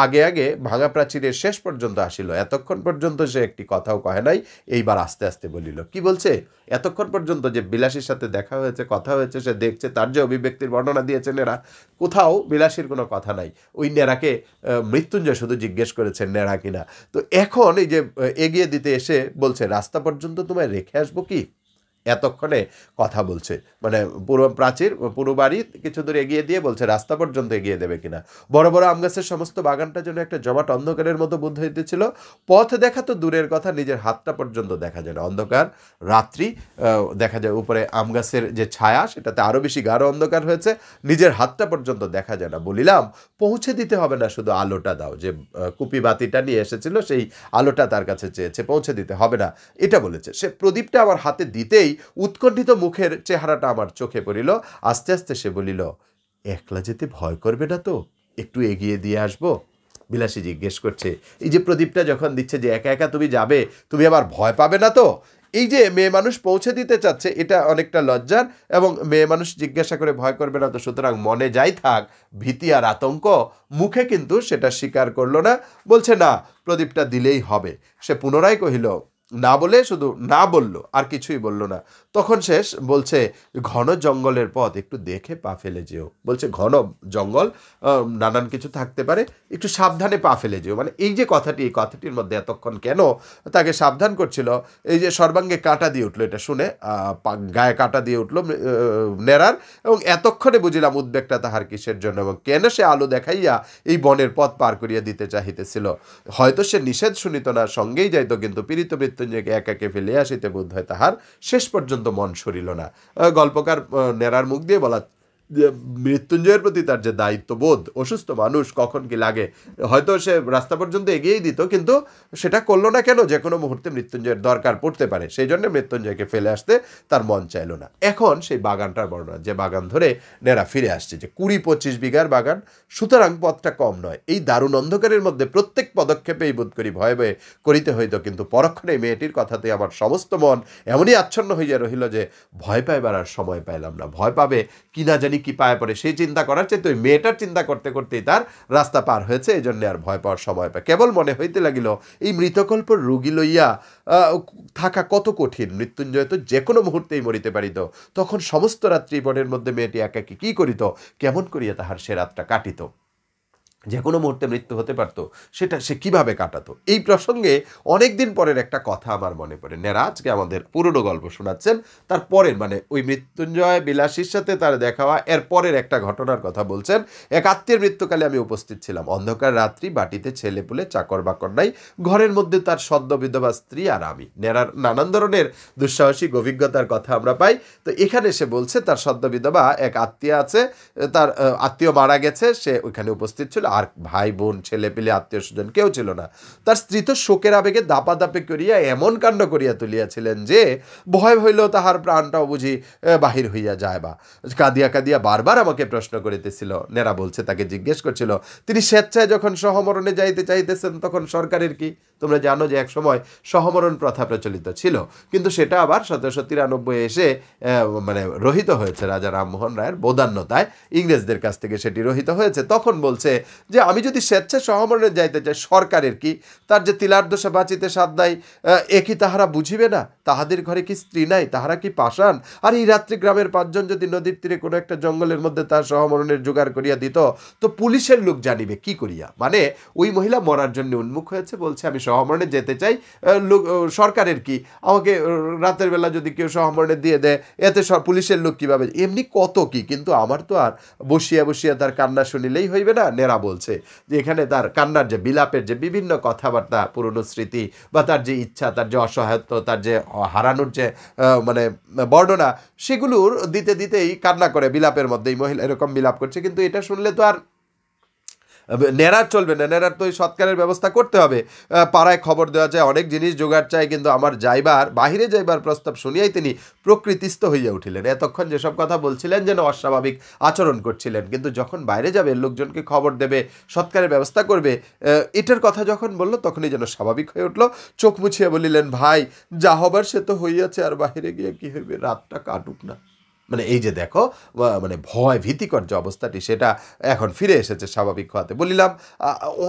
আগে আগে ভাঙা প্রাচীরের শেষ পর্যন্ত আসিল এতক্ষণ পর্যন্ত সে একটি কথাও কহে নাই এইবার আস্তে আস্তে বলিল কি বলছে এতক্ষণ পর্যন্ত যে বিলাসীর সাথে দেখা হয়েছে কথা হয়েছে সে দেখছে তার যে অভিব্যক্তির বর্ণনা দিয়েছেন এরা কোথাও বিলাসীর কোনো কথা নাই ওই নেড়াকে মৃত্যুঞ্জয় শুধু জিজ্ঞেস করেছেন নেড়া কিনা তো এখন এই যে এগিয়ে দিতে এসে বলছে রাস্তা পর্যন্ত তোমায় রেখে আসবো কি এতক্ষণে কথা বলছে মানে পুরো প্রাচীর পুরো বাড়ি কিছু দূর এগিয়ে দিয়ে বলছে রাস্তা পর্যন্ত এগিয়ে দেবে কিনা বড় বড় আম গাছের সমস্ত বাগানটা যেন একটা জমাট অন্ধকারের মতো বোধ হইতেছিল পথ দেখা তো দূরের কথা নিজের হাতটা পর্যন্ত দেখা যায় না অন্ধকার রাত্রি দেখা যায় উপরে আম গাছের যে ছায়া সেটাতে আরও বেশি গাঢ় অন্ধকার হয়েছে নিজের হাতটা পর্যন্ত দেখা যায় না বলিলাম পৌঁছে দিতে হবে না শুধু আলোটা দাও যে কুপি বাতিটা নিয়ে এসেছিল সেই আলোটা তার কাছে চেয়েছে পৌঁছে দিতে হবে না এটা বলেছে সে প্রদীপটা আমার হাতে দিতেই উৎকণ্ঠিত মুখের চেহারাটা আমার চোখে পড়িল আস্তে আস্তে সে বলিল একলা যেতে ভয় করবে না তো একটু এগিয়ে দিয়ে আসবো বিলাসী জিজ্ঞেস করছে এই যে প্রদীপটা যখন দিচ্ছে যে একা একা তুমি যাবে তুমি আবার ভয় পাবে না তো এই যে মেয়ে মানুষ পৌঁছে দিতে চাচ্ছে এটা অনেকটা লজ্জার এবং মেয়ে মানুষ জিজ্ঞাসা করে ভয় করবে না তো সুতরাং মনে যাই থাক ভীতি আর আতঙ্ক মুখে কিন্তু সেটা স্বীকার করলো না বলছে না প্রদীপটা দিলেই হবে সে পুনরায় কহিল না বলে শুধু না বলল আর কিছুই বলল না তখন শেষ বলছে ঘন জঙ্গলের পথ একটু দেখে পা ফেলে যেও বলছে ঘন জঙ্গল নানান কিছু থাকতে পারে একটু সাবধানে পা ফেলে যেও মানে এই যে কথাটি এই কথাটির মধ্যে এতক্ষণ কেন তাকে সাবধান করছিল এই যে সর্বাঙ্গে কাঁটা দিয়ে উঠলো এটা শুনে গায়ে কাঁটা দিয়ে উঠলো নেড়ার এবং এতক্ষণে বুঝিলাম উদ্বেগটা তাহার কিসের জন্য এবং কেন সে আলো দেখাইয়া এই বনের পথ পার করিয়া দিতে চাহিতেছিল হয়তো সে নিষেধ শুনিত না সঙ্গেই যাইত কিন্তু পীড়িত মৃত্যুঞ্জয়কে একাকে ফেলে আসিতে বোধ হয় তাহার শেষ পর্যন্ত মন সরিল না গল্পকার নেড়ার মুখ দিয়ে বলা মৃত্যুঞ্জয়ের প্রতি তার যে দায়িত্ববোধ অসুস্থ মানুষ কখন কি লাগে হয়তো সে রাস্তা পর্যন্ত এগিয়েই দিত কিন্তু সেটা করলো না কেন যে কোনো মুহূর্তে মৃত্যুঞ্জয়ের দরকার পড়তে পারে সেই জন্য মৃত্যুঞ্জয়কে ফেলে আসতে তার মন চাইল না এখন সেই বাগানটার বর্ণনা যে বাগান ধরে নেরা ফিরে আসছে যে কুড়ি পঁচিশ বিঘার বাগান সুতরাং পথটা কম নয় এই দারুণ অন্ধকারের মধ্যে প্রত্যেক পদক্ষেপেই বোধ করি ভয়ে ভয়ে করিতে হইত কিন্তু পরক্ষণে মেয়েটির কথাতে আমার সমস্ত মন এমনই আচ্ছন্ন হইয়া রহিল যে ভয় পাইবার আর সময় পাইলাম না ভয় পাবে কিনা জানি কি পায় পড়ে সেই চিন্তা করার চেয়ে ওই মেয়েটার চিন্তা করতে করতেই তার রাস্তা পার হয়েছে এই জন্যে আর ভয় পাওয়ার সময় পায় কেবল মনে হইতে লাগিল এই মৃতকল্প রুগী লইয়া থাকা কত কঠিন মৃত্যুঞ্জয় তো যে কোনো মুহূর্তেই মরিতে পারিত তখন সমস্ত রাত্রি বনের মধ্যে মেয়েটি একাকি কী করিত কেমন করিয়া তাহার সে রাতটা কাটিত যে কোনো মুহূর্তে মৃত্যু হতে পারতো সেটা সে কিভাবে কাটাতো এই প্রসঙ্গে অনেক দিন পরের একটা কথা আমার মনে পড়ে নেরা আজকে আমাদের পুরনো গল্প শোনাচ্ছেন তার পরের মানে ওই মৃত্যুঞ্জয় বিলাসীর সাথে তার দেখা হওয়া এর পরের একটা ঘটনার কথা বলছেন এক আত্মীয়ের মৃত্যুকালে আমি উপস্থিত ছিলাম অন্ধকার রাত্রি বাটিতে ছেলে পুলে চাকর বাকর নাই ঘরের মধ্যে তার সদ্য বিধবা স্ত্রী আর আমি নেরার নানান ধরনের দুঃসাহসিক অভিজ্ঞতার কথা আমরা পাই তো এখানে সে বলছে তার সদ্য বিধবা এক আত্মীয় আছে তার আত্মীয় মারা গেছে সে ওইখানে উপস্থিত ছিল আর ভাই বোন ছেলে পেলে আত্মীয় স্বজন কেউ ছিল না তার স্ত্রী তো শোকের আবেগে দাপা দাপে করিয়া এমন কাণ্ড করিয়া তুলিয়াছিলেন যে ভয় হইল তাহার প্রাণটাও বুঝি বাহির হইয়া যায় বা কাঁদিয়া কাঁদিয়া বারবার আমাকে প্রশ্ন করিতেছিল নেরা বলছে তাকে জিজ্ঞেস করছিল তিনি স্বেচ্ছায় যখন সহমরণে যাইতে চাইতেছেন তখন সরকারের কি তোমরা জানো যে একসময় সহমরণ প্রথা প্রচলিত ছিল কিন্তু সেটা আবার সতেরোশো তিরানব্বই এসে মানে রহিত হয়েছে রাজা রামমোহন রায়ের বোধান্যতায় ইংরেজদের কাছ থেকে সেটি রহিত হয়েছে তখন বলছে যে আমি যদি স্বেচ্ছা সহমরণে যাইতে চাই সরকারের কি তার যে তিলার দোষে বাঁচিতে সাধ নাই এ কি তাহারা বুঝিবে না তাহাদের ঘরে কি স্ত্রী নাই তাহারা কি পাষাণ আর এই রাত্রি গ্রামের পাঁচজন যদি নদীর তীরে কোনো একটা জঙ্গলের মধ্যে তার সহমরণের জোগাড় করিয়া দিত তো পুলিশের লোক জানিবে কি করিয়া মানে ওই মহিলা মরার জন্য উন্মুখ হয়েছে বলছে আমি সহমরণে যেতে চাই লোক সরকারের কি আমাকে রাতের বেলা যদি কেউ সহমরণে দিয়ে দেয় এতে পুলিশের লোক কীভাবে এমনি কত কি কিন্তু আমার তো আর বসিয়া বসিয়া তার কান্না শুনিলেই হইবে না নেরা বল বলছে যে এখানে তার কান্নার যে বিলাপের যে বিভিন্ন কথাবার্তা পুরনো স্মৃতি বা তার যে ইচ্ছা তার যে অসহায়ত্ব তার যে হারানোর যে মানে বর্ণনা সেগুলোর দিতে দিতেই কান্না করে বিলাপের মধ্যেই মহিলা এরকম বিলাপ করছে কিন্তু এটা শুনলে তো আর নেড়ার চলবে না নেড়ার তো ওই সৎকারের ব্যবস্থা করতে হবে পাড়ায় খবর দেওয়া যায় অনেক জিনিস জোগাড় চায় কিন্তু আমার যাইবার বাহিরে যাইবার প্রস্তাব শুনিয়াই তিনি প্রকৃতিস্থ হইয়া উঠিলেন এতক্ষণ যেসব কথা বলছিলেন যেন অস্বাভাবিক আচরণ করছিলেন কিন্তু যখন বাইরে যাবে লোকজনকে খবর দেবে সৎকারের ব্যবস্থা করবে এটার কথা যখন বলল তখনই যেন স্বাভাবিক হয়ে উঠল চোখ মুছিয়ে বলিলেন ভাই যা হবার সে তো হইয়াছে আর বাহিরে গিয়ে কি হইবে রাতটা কাটুক না মানে এই যে দেখো মানে ভয় ভীতিকর যে অবস্থাটি সেটা এখন ফিরে এসেছে স্বাভাবিক হতে বলিলাম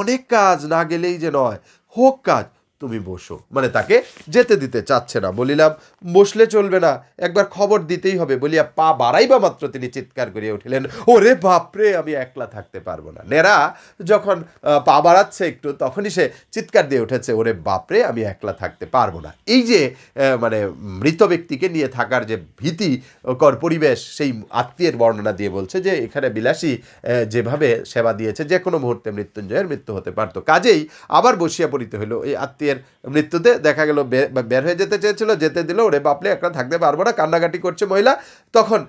অনেক কাজ না গেলেই যে নয় হোক কাজ তুমি বসো মানে তাকে যেতে দিতে চাচ্ছে না বলিলাম বসলে চলবে না একবার খবর দিতেই হবে বলিয়া পা বাড়াইবা মাত্র তিনি চিৎকার করিয়া উঠিলেন ওরে বাপরে আমি একলা থাকতে পারবো না নেরা যখন পা বাড়াচ্ছে একটু তখনই সে চিৎকার দিয়ে উঠেছে ওরে বাপরে আমি একলা থাকতে পারবো না এই যে মানে মৃত ব্যক্তিকে নিয়ে থাকার যে ভীতিকর পরিবেশ সেই আত্মীয়ের বর্ণনা দিয়ে বলছে যে এখানে বিলাসী যেভাবে সেবা দিয়েছে যে কোনো মুহূর্তে মৃত্যুঞ্জয়ের মৃত্যু হতে পারতো কাজেই আবার বসিয়া পড়িতে হলো এই আত্মীয় এর মৃত্যুতে দেখা গেল বের হয়ে যেতে চেয়েছিল যেতে দিল ওরে বাপলে একটা থাকতে পারবো না কান্নাকাটি করছে মহিলা তখন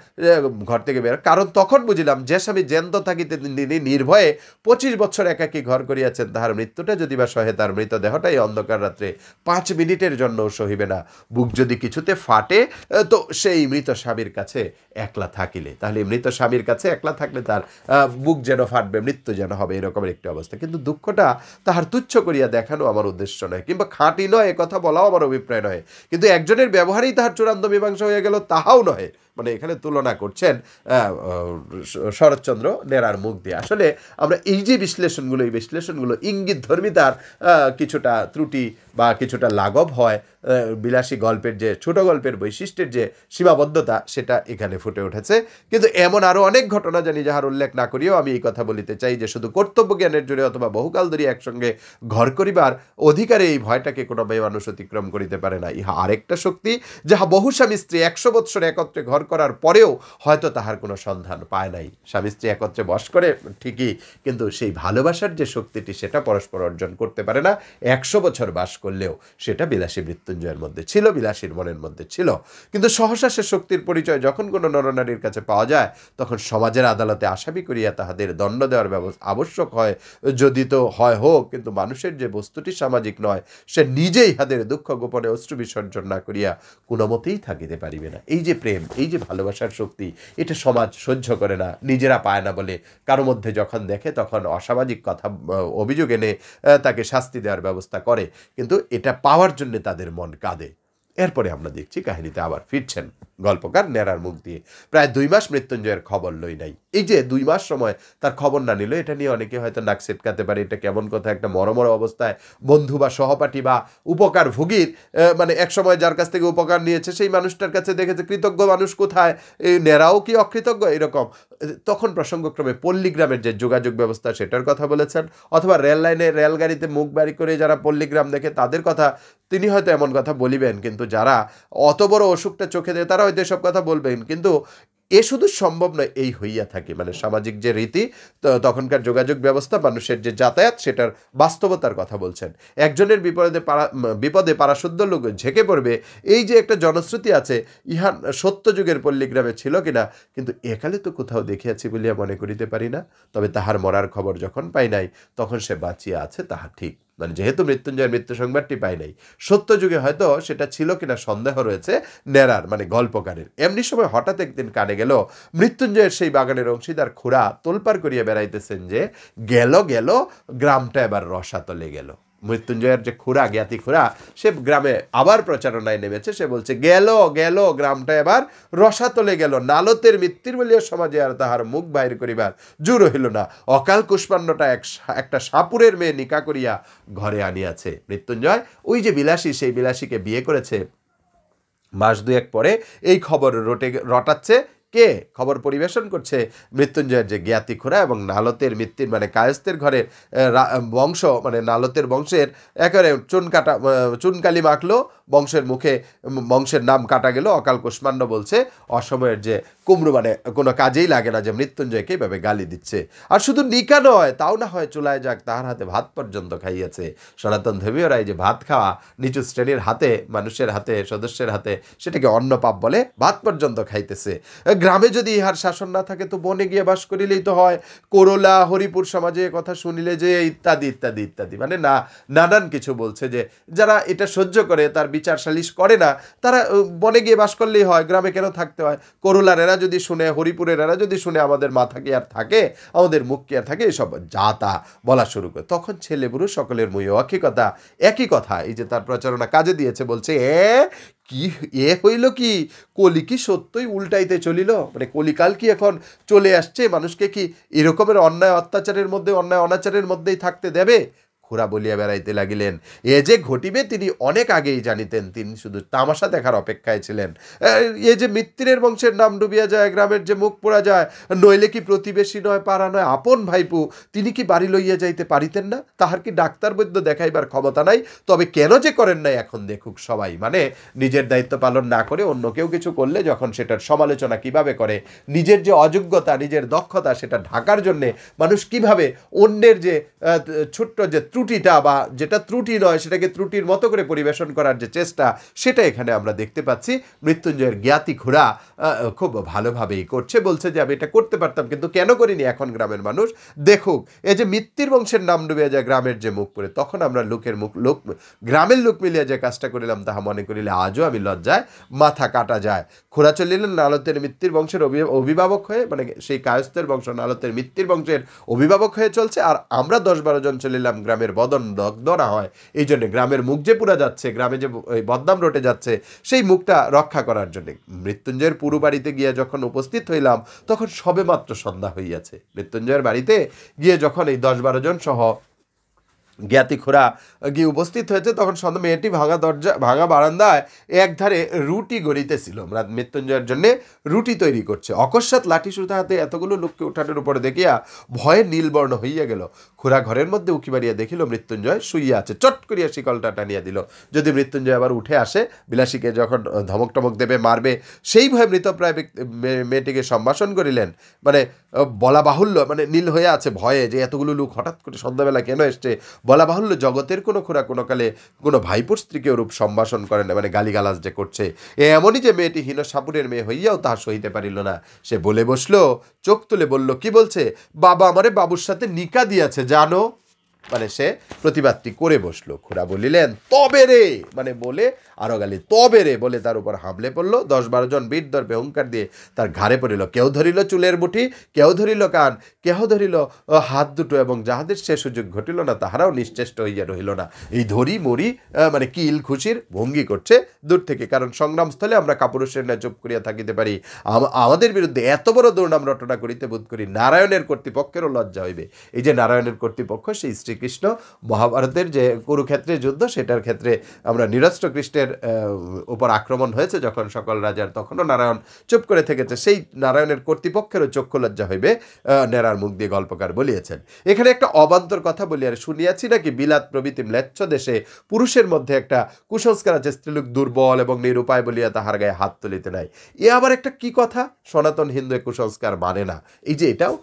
ঘর থেকে বের কারণ তখন বুঝিলাম যে স্বামী জ্যান্ত থাকিতে তিনি নির্ভয়ে পঁচিশ বছর একাকি ঘর করিয়াছেন তাহার মৃত্যুটা যদি বা সহে তার মৃতদেহটাই অন্ধকার রাত্রে পাঁচ মিনিটের জন্য সহিবে না বুক যদি কিছুতে ফাটে তো সেই মৃত স্বামীর কাছে একলা থাকিলে তাহলে মৃত স্বামীর কাছে একলা থাকলে তার বুক যেন ফাটবে মৃত্যু যেন হবে এরকমের একটি অবস্থা কিন্তু দুঃখটা তাহার তুচ্ছ করিয়া দেখানো আমার উদ্দেশ্য নয় কিংবা খাঁটি নয় কথা বলাও আমার অভিপ্রায় নয় কিন্তু একজনের ব্যবহারেই তাহার চূড়ান্ত মীমাংসা হয়ে গেল তাহাও নহে মানে এখানে তুলনা করছেন শরৎচন্দ্র নেরার মুখ দিয়ে আসলে আমরা এই যে বিশ্লেষণগুলো এই বিশ্লেষণগুলো ইঙ্গিত ধর্মিতার কিছুটা ত্রুটি বা কিছুটা লাঘব হয় বিলাসী গল্পের যে ছোট গল্পের বৈশিষ্ট্যের যে সীমাবদ্ধতা সেটা এখানে ফুটে উঠেছে কিন্তু এমন আরও অনেক ঘটনা জানি যাহার উল্লেখ না করিও আমি এই কথা বলিতে চাই যে শুধু কর্তব্য জ্ঞানের জোরে অথবা বহুকাল ধরে একসঙ্গে ঘর করিবার অধিকারে এই ভয়টাকে কোনোভাবে মানুষ অতিক্রম করিতে পারে না ইহা আরেকটা শক্তি যাহা বহু স্বামী স্ত্রী একশো বৎসর একত্রে ঘর করার পরেও হয়তো তাহার কোনো সন্ধান পায় নাই স্বামী স্ত্রী একত্রে বস করে ঠিকই কিন্তু সেই ভালোবাসার যে শক্তিটি সেটা পরস্পর অর্জন করতে পারে না একশো বছর বাস করলেও সেটা বিলাসী মৃত্যুঞ্জয়ের মধ্যে ছিল বিলাসীর মনের মধ্যে ছিল কিন্তু সহসা সে শক্তির পরিচয় যখন কোনো নরনারীর কাছে পাওয়া যায় তখন সমাজের আদালতে আসামি করিয়া তাহাদের দণ্ড দেওয়ার ব্যবস্থা আবশ্যক হয় যদি তো হয় হোক কিন্তু মানুষের যে বস্তুটি সামাজিক নয় সে নিজেই হাদের দুঃখ গোপনে অশ্রু বিসর্জন না করিয়া কোনোমতেই থাকিতে পারিবে না এই যে প্রেম এই যে যে ভালোবাসার শক্তি এটা সমাজ সহ্য করে না নিজেরা পায় না বলে কারো মধ্যে যখন দেখে তখন অসামাজিক কথা অভিযোগ এনে তাকে শাস্তি দেওয়ার ব্যবস্থা করে কিন্তু এটা পাওয়ার জন্য তাদের মন কাঁদে এরপরে আমরা দেখছি কাহিনীতে আবার ফিরছেন গল্পকার নেরার মুখ দিয়ে প্রায় দুই মাস মৃত্যুঞ্জয়ের খবর লই নাই এই যে দুই মাস সময় তার খবর না নিল এটা নিয়ে অনেকে হয়তো নাক সেটকাতে পারে এটা কেমন কথা একটা মরমর অবস্থায় বন্ধু বা সহপাঠী বা উপকার ভুগির মানে এক সময় যার কাছ থেকে উপকার নিয়েছে সেই মানুষটার কাছে দেখেছে কৃতজ্ঞ মানুষ কোথায় এই নেরাও কি অকৃতজ্ঞ এরকম তখন প্রসঙ্গক্রমে পল্লীগ্রামের যে যোগাযোগ ব্যবস্থা সেটার কথা বলেছেন অথবা রেল লাইনে রেলগাড়িতে মুখ বাড়ি করে যারা পল্লীগ্রাম দেখে তাদের কথা তিনি হয়তো এমন কথা বলিবেন কিন্তু যারা অত বড় অসুখটা চোখে দেয় তারা হয়তো এসব কথা বলবেন কিন্তু এ শুধু সম্ভব নয় এই হইয়া থাকে মানে সামাজিক যে রীতি তখনকার যোগাযোগ ব্যবস্থা মানুষের যে যাতায়াত সেটার বাস্তবতার কথা বলছেন একজনের বিপদে পাড়া বিপদে পাড়াশুদ্ধ লোক ঝেঁকে পড়বে এই যে একটা জনশ্রুতি আছে ইহা সত্যযুগের পল্লীগ্রামে ছিল কিনা কিন্তু একালে তো কোথাও দেখিয়াছি বলিয়া মনে করিতে পারি না তবে তাহার মরার খবর যখন পাই নাই তখন সে বাঁচিয়া আছে তাহা ঠিক মানে যেহেতু মৃত্যুঞ্জয়ের মৃত্যু সংবাদটি পাই নাই সত্য যুগে হয়তো সেটা ছিল কিনা সন্দেহ রয়েছে নেরার মানে গল্পকারের এমনি সময় হঠাৎ একদিন কানে গেল মৃত্যুঞ্জয়ের সেই বাগানের অংশীদার খুড়া তোলপার করিয়া বেড়াইতেছেন যে গেল গেল গ্রামটা এবার রসাতলে গেল মৃত্যুঞ্জয়ের যে খুরা জ্ঞাতি খুরা সে গ্রামে আবার প্রচারণায় নেমেছে সে বলছে গেল গেল গ্রামটা এবার রসাতলে গেল নালতের মৃত্যুর বলিয়া সমাজে আর তাহার মুখ বাহির করিবার জুর হইল না অকাল কুষ্পান্নটা এক একটা সাপুরের মেয়ে নিকা করিয়া ঘরে আনিয়াছে মৃত্যুঞ্জয় ওই যে বিলাসী সেই বিলাসীকে বিয়ে করেছে মাস দুয়েক পরে এই খবর রটে রটাচ্ছে কে খবর পরিবেশন করছে মৃত্যুঞ্জয়ের যে জ্ঞাতি খুরা এবং নালতের মৃত্যুর মানে কায়স্তের ঘরের বংশ মানে নালতের বংশের একেবারে চুন কাটা চুনকালি মাখলো বংশের মুখে বংশের নাম কাটা গেল অকাল কুষ্মাণ্ড বলছে অসময়ের যে কুমড়ো মানে কোনো কাজেই লাগে না যে মৃত্যুঞ্জয়কে এভাবে গালি দিচ্ছে আর শুধু নিকা নয় তাও না হয় চুলায় যাক তাহার হাতে ভাত পর্যন্ত খাইয়েছে সনাতন ধর্মীয় এই যে ভাত খাওয়া নিচু শ্রেণীর হাতে মানুষের হাতে সদস্যের হাতে সেটাকে অন্ন পাপ বলে ভাত পর্যন্ত খাইতেছে গ্রামে যদি ইহার শাসন না থাকে তো বনে গিয়ে বাস করিলেই তো হয় করোলা হরিপুর সমাজে কথা শুনিলে যে ইত্যাদি ইত্যাদি ইত্যাদি মানে না নানান কিছু বলছে যে যারা এটা সহ্য করে তার বিচার সালিশ করে না তারা বনে গিয়ে বাস করলেই হয় গ্রামে কেন থাকতে হয় এরা যদি শুনে হরিপুরের এরা যদি শুনে আমাদের মাথা কি আর থাকে আমাদের মুখ কি আর থাকে এসব যা তা বলা শুরু করে তখন ছেলে সকলের মুয়ে একই কথা একই কথা এই যে তার প্রচারণা কাজে দিয়েছে বলছে এ কি এ হইল কি কলি কি সত্যই উল্টাইতে চলিল মানে কলিকাল কি এখন চলে আসছে মানুষকে কি এরকমের অন্যায় অত্যাচারের মধ্যে অন্যায় অনাচারের মধ্যেই থাকতে দেবে খুড়া বলিয়া বেড়াইতে লাগিলেন এ যে ঘটিবে তিনি অনেক আগেই জানিতেন তিনি শুধু তামাশা দেখার অপেক্ষায় ছিলেন এ যে মিত্রের বংশের নাম ডুবিয়া যায় গ্রামের যে মুখ পোড়া যায় নইলে কি প্রতিবেশী নয় পাড়া নয় আপন ভাইপু তিনি কি বাড়ি লইয়া যাইতে পারিতেন না তাহার কি ডাক্তার বৈদ্য দেখাইবার ক্ষমতা নাই তবে কেন যে করেন নাই এখন দেখুক সবাই মানে নিজের দায়িত্ব পালন না করে অন্য কেউ কিছু করলে যখন সেটার সমালোচনা কিভাবে করে নিজের যে অযোগ্যতা নিজের দক্ষতা সেটা ঢাকার জন্যে মানুষ কিভাবে অন্যের যে ছোট্ট যে ত্রুটিটা বা যেটা ত্রুটি নয় সেটাকে ত্রুটির মতো করে পরিবেশন করার যে চেষ্টা সেটা এখানে আমরা দেখতে পাচ্ছি মৃত্যুঞ্জয়ের জ্ঞাতি খুরা খুব ভালোভাবেই করছে বলছে যে আমি এটা করতে পারতাম কিন্তু কেন করিনি এখন গ্রামের মানুষ দেখুক এ যে মৃত্যুর বংশের নাম ডুবে যায় গ্রামের যে মুখ পড়ে তখন আমরা লোকের মুখ লোক গ্রামের লোক মিলিয়ে যে কাজটা করিলাম তাহা মনে করিলে আজও আমি লজ্জায় মাথা কাটা যায় খোরা চলিলেন নালতের মৃত্যুর বংশের অভিভাবক হয়ে মানে সেই কায়স্তের বংশ নালতের মৃত্যুর বংশের অভিভাবক হয়ে চলছে আর আমরা দশ বারো জন চলিলাম গ্রামের গ্রামের বদন দগ্ধরা হয় এই জন্য গ্রামের মুখ যে পুরা যাচ্ছে গ্রামে যে বদনাম রোটে যাচ্ছে সেই মুখটা রক্ষা করার জন্যে মৃত্যুঞ্জয়ের পুরু বাড়িতে গিয়ে যখন উপস্থিত হইলাম তখন সবে মাত্র সন্ধ্যা হইয়াছে মৃত্যুঞ্জয়ের বাড়িতে গিয়ে যখন এই দশ বারো জন সহ জ্ঞাতিখোরা গিয়ে উপস্থিত হয়েছে তখন সন্ধ্যা মেয়েটি ভাঙা দরজা ভাঙা বারান্দায় একধারে রুটি গড়িতেছিল আমরা মৃত্যুঞ্জয়ের জন্যে রুটি তৈরি করছে অকস্মাৎ লাঠি সুতা হাতে এতগুলো লোককে উঠানের উপরে দেখিয়া ভয়ে নীলবর্ণ হইয়া গেল খোরা ঘরের মধ্যে উকি মারিয়া দেখিল মৃত্যুঞ্জয় শুইয়া আছে চট করিয়া শিকলটা টানিয়া দিল যদি মৃত্যুঞ্জয় আবার উঠে আসে বিলাসীকে যখন ধমক টমক দেবে মারবে সেই ভয়ে মৃতপ্রায় মেয়েটিকে সম্ভাষণ করিলেন মানে বলা বাহুল্য মানে নীল হয়ে আছে ভয়ে যে এতগুলো লোক হঠাৎ করে সন্ধ্যাবেলা কেন এসছে বলা বাহুল্য জগতের কোনো খোরা কোনো কালে কোনো ভাইপুর স্ত্রীকে ওরূপ সম্ভাষণ করে না মানে গালিগালাজ যে করছে এ এমনই যে মেয়েটি হীন সাপুরের মেয়ে হইয়াও তাহা সহিতে পারিল না সে বলে বসল চোখ তুলে বলল কি বলছে বাবা আমারে বাবুর সাথে নিকা দিয়াছে জানো মানে সে প্রতিবাদটি করে বসলো খুড়া বলিলেন তবে রে মানে বলে আরও গালি তবে রে বলে তার উপর হামলে পড়লো দশ বারো জন বীর দর্পে হুঙ্কার দিয়ে তার ঘাড়ে পড়িল কেউ ধরিল চুলের বুটি কেউ ধরিল কান কেউ ধরিল হাত দুটো এবং যাহাদের সে সুযোগ ঘটিল না তাহারাও নিশ্চেষ্ট হইয়া রহিল না এই ধরি মরি মানে কিল খুশির ভঙ্গি করছে দূর থেকে কারণ সংগ্রামস্থলে আমরা কাপুরুষের ন্যায় চুপ করিয়া থাকিতে পারি আমাদের বিরুদ্ধে এত বড় দুর্নাম রটনা করিতে বোধ করি নারায়ণের কর্তৃপক্ষেরও লজ্জা হইবে এই যে নারায়ণের কর্তৃপক্ষ সেই স্ত্রী শ্রীকৃষ্ণ মহাভারতের যে কুরুক্ষেত্রের যুদ্ধ সেটার ক্ষেত্রে আমরা নিরস্ত্র কৃষ্ণের উপর আক্রমণ হয়েছে যখন সকল রাজার তখনও নারায়ণ চুপ করে থেকেছে সেই নারায়ণের কর্তৃপক্ষেরও চক্ষু লজ্জা হইবে নেরার মুখ দিয়ে গল্পকার বলিয়েছেন এখানে একটা অবান্তর কথা বলি আর শুনিয়াছি নাকি বিলাত প্রভৃতি ম্লেচ্ছ দেশে পুরুষের মধ্যে একটা কুসংস্কার আছে স্ত্রীলোক দুর্বল এবং নিরুপায় বলিয়া তাহার গায়ে হাত তুলিতে নাই এ আবার একটা কি কথা সনাতন হিন্দু কুসংস্কার মানে না এই যে এটাও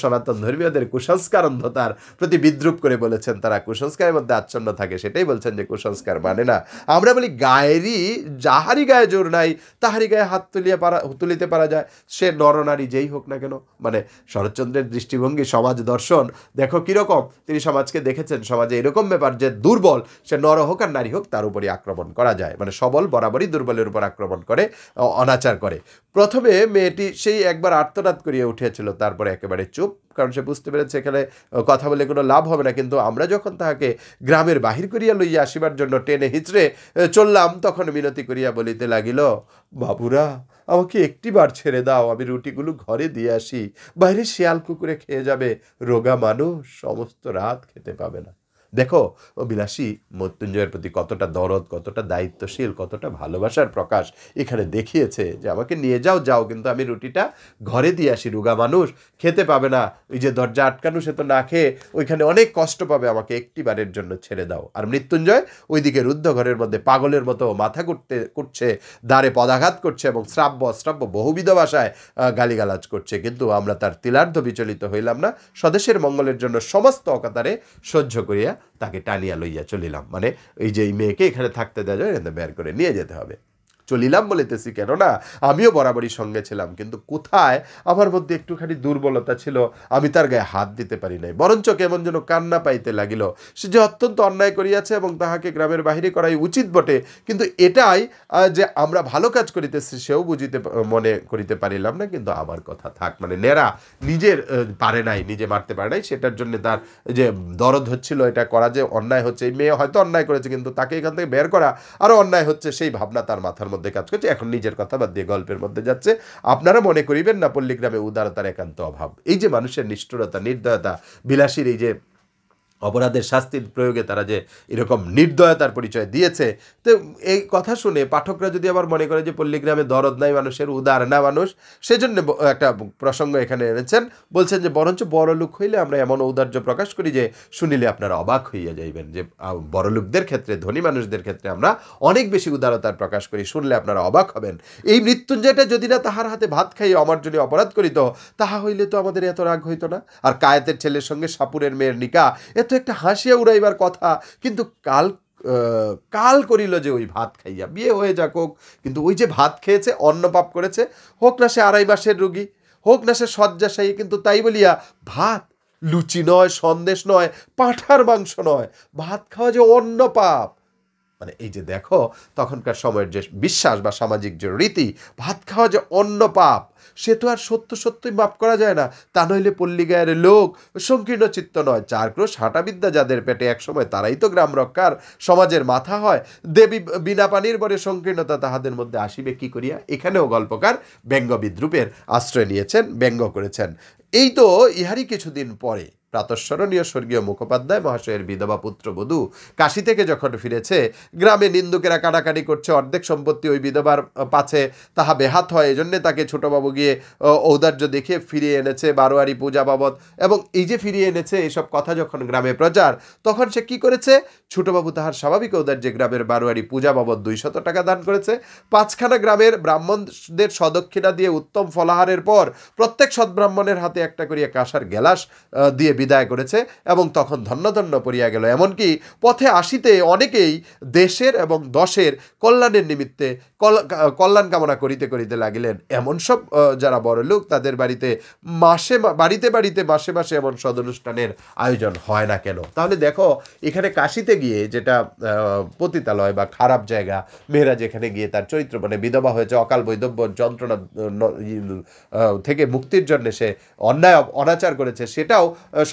সনাতন ধর্মীয়দের কুসংস্কার অন্ধতার প্রতি বিদ্রুপ করে বলেছেন তারা কুসংস্কারের মধ্যে আচ্ছন্ন থাকে সেটাই বলছেন যে কুসংস্কার মানে না আমরা বলি গায়েরই যাহারি গায়ে জোর নাই তাহারি গায়ে হাত তুলিয়ে পারা তুলিতে পারা যায় সে নরনারী যেই হোক না কেন মানে শরৎচন্দ্রের দৃষ্টিভঙ্গি সমাজ দর্শন দেখো কীরকম তিনি সমাজকে দেখেছেন সমাজে এরকম ব্যাপার যে দুর্বল সে নর হোক আর নারী হোক তার উপরই আক্রমণ করা যায় মানে সবল বরাবরই দুর্বলের উপর আক্রমণ করে অনাচার করে প্রথমে মেয়েটি সেই একবার আর্তনাদ করিয়ে উঠেছিল তারপরে একেবারে করে চুপ কারণ সে বুঝতে পেরেছে এখানে কথা বলে কোনো লাভ হবে না কিন্তু আমরা যখন তাহাকে গ্রামের বাহির করিয়া লইয়া আসিবার জন্য টেনে হিচড়ে চললাম তখন মিনতি করিয়া বলিতে লাগিল বাবুরা আমাকে একটিবার ছেড়ে দাও আমি রুটিগুলো ঘরে দিয়ে আসি বাইরে শিয়াল কুকুরে খেয়ে যাবে রোগা মানুষ সমস্ত রাত খেতে পাবে না দেখো ও বিলাসী মৃত্যুঞ্জয়ের প্রতি কতটা দরদ কতটা দায়িত্বশীল কতটা ভালোবাসার প্রকাশ এখানে দেখিয়েছে যে আমাকে নিয়ে যাও যাও কিন্তু আমি রুটিটা ঘরে দিয়ে আসি রুগা মানুষ খেতে পাবে না ওই যে দরজা আটকানো সে তো না খেয়ে ওইখানে অনেক কষ্ট পাবে আমাকে একটি বারের জন্য ছেড়ে দাও আর মৃত্যুঞ্জয় ওইদিকে রুদ্ধ ঘরের মধ্যে পাগলের মতো মাথা করতে করছে দ্বারে পদাঘাত করছে এবং শ্রাব্য অশ্রাব্য বহুবিধ ভাষায় গালিগালাজ করছে কিন্তু আমরা তার তিলার্ধ বিচলিত হইলাম না স্বদেশের মঙ্গলের জন্য সমস্ত অকাতারে সহ্য করিয়া তাকে টালিয়া লইয়া চলিলাম মানে এই যে এই মেয়েকে এখানে থাকতে দেওয়া যাবে বের করে নিয়ে যেতে হবে চলিলাম বলিতেছি কেননা আমিও বরাবরই সঙ্গে ছিলাম কিন্তু কোথায় আমার মধ্যে একটুখানি দুর্বলতা ছিল আমি তার গায়ে হাত দিতে পারি নাই বরঞ্চ কেমন যেন কান্না পাইতে লাগিল সে যে অত্যন্ত অন্যায় করিয়াছে এবং তাহাকে গ্রামের বাহিরে করাই উচিত বটে কিন্তু এটাই যে আমরা ভালো কাজ করিতেছি সেও বুঝিতে মনে করিতে পারিলাম না কিন্তু আমার কথা থাক মানে নেরা নিজের পারে নাই নিজে মারতে পারে নাই সেটার জন্য তার যে দরদ হচ্ছিল এটা করা যে অন্যায় হচ্ছে এই মেয়ে হয়তো অন্যায় করেছে কিন্তু তাকে এখান থেকে বের করা আরও অন্যায় হচ্ছে সেই ভাবনা তার মাথার মধ্যে কাজ করছে এখন নিজের কথা বাদ দিয়ে গল্পের মধ্যে যাচ্ছে আপনারা মনে করিবেন না পল্লীগ্রামে উদারতার একান্ত অভাব এই যে মানুষের নিষ্ঠুরতা নির্দয়তা বিলাসীর এই যে অপরাধের শাস্তির প্রয়োগে তারা যে এরকম নির্দয়তার পরিচয় দিয়েছে তো এই কথা শুনে পাঠকরা যদি আবার মনে করে যে পল্লীগ্রামে দরদ নাই মানুষের উদার না মানুষ সেজন্য একটা প্রসঙ্গ এখানে এনেছেন বলছেন যে বরঞ্চ বড়লোক হইলে আমরা এমন ঔদার্য প্রকাশ করি যে শুনিলে আপনারা অবাক হইয়া যাইবেন যে বড়লোকদের ক্ষেত্রে ধনী মানুষদের ক্ষেত্রে আমরা অনেক বেশি উদারতার প্রকাশ করি শুনলে আপনারা অবাক হবেন এই মৃত্যুঞ্জয়টা যদি না তাহার হাতে ভাত খাইয়ে অমার্জনী অপরাধ করিত তাহা হইলে তো আমাদের এত রাগ হইতো না আর কায়েতের ছেলের সঙ্গে সাপুরের মেয়ের নিকা এত একটা হাসিয়া উড়াইবার কথা কিন্তু কাল কাল করিল যে ওই ভাত খাইয়া বিয়ে হয়ে যাক হোক কিন্তু ওই যে ভাত খেয়েছে অন্ন পাপ করেছে হোক না সে আড়াই মাসের রুগী হোক না সে শয্যাশায়ী কিন্তু তাই বলিয়া ভাত লুচি নয় সন্দেশ নয় পাঁঠার মাংস নয় ভাত খাওয়া যে অন্নপাপ পাপ মানে এই যে দেখো তখনকার সময়ের যে বিশ্বাস বা সামাজিক যে রীতি ভাত খাওয়া যে অন্য পাপ সে তো আর সত্য সত্যই মাপ করা যায় না তা নইলে পল্লীগায়ের লোক সংকীর্ণ চিত্ত নয় চার ক্রোশ হাঁটাবিদ্যা যাদের পেটে একসময় তারাই তো গ্রাম রক্ষার সমাজের মাথা হয় দেবী বিনা পানির বরে সংকীর্ণতা তাহাদের মধ্যে আসিবে কি করিয়া এখানেও গল্পকার ব্যঙ্গ বিদ্রুপের আশ্রয় নিয়েছেন ব্যঙ্গ করেছেন এই তো ইহারই কিছুদিন পরে প্রাতঃস্মরণীয় স্বর্গীয় মুখোপাধ্যায় মহাশয়ের বিধবা পুত্র পুত্রবধূ কাশি থেকে যখন ফিরেছে গ্রামে নিন্দুকেরা কাটাকাটি করছে অর্ধেক সম্পত্তি ওই বিধবার পাছে তাহা বেহাত হয় এজন্যে তাকে ছোটবাবু গিয়ে ঔদার্য দেখে ফিরিয়ে এনেছে বারোয়ারি পূজা বাবদ এবং এই যে ফিরিয়ে এনেছে এসব কথা যখন গ্রামে প্রচার তখন সে কি করেছে ছোটবাবু তাহার স্বাভাবিক ঔদার্যে গ্রামের বারোয়ারি পূজা বাবদ দুইশত টাকা দান করেছে পাঁচখানা গ্রামের ব্রাহ্মণদের সদক্ষিণা দিয়ে উত্তম ফলাহারের পর প্রত্যেক সদ্ব্রাহ্মণের হাতে একটা করিয়া কাঁসার গ্যালাস দিয়ে বিদায় করেছে এবং তখন ধন্যধন্য পড়িয়া গেল এমনকি পথে আসিতে অনেকেই দেশের এবং দশের কল্যাণের নিমিত্তে কল্যাণ কামনা করিতে করিতে লাগিলেন এমন সব যারা বড় লোক তাদের বাড়িতে মাসে বাড়িতে বাড়িতে মাসে মাসে এমন সদানুষ্ঠানের আয়োজন হয় না কেন তাহলে দেখো এখানে কাশিতে গিয়ে যেটা পতিতালয় বা খারাপ জায়গা মেয়েরা যেখানে গিয়ে তার চরিত্র মানে বিধবা হয়েছে অকাল বৈধব্য যন্ত্রণা থেকে মুক্তির জন্য সে অন্যায় অনাচার করেছে সেটাও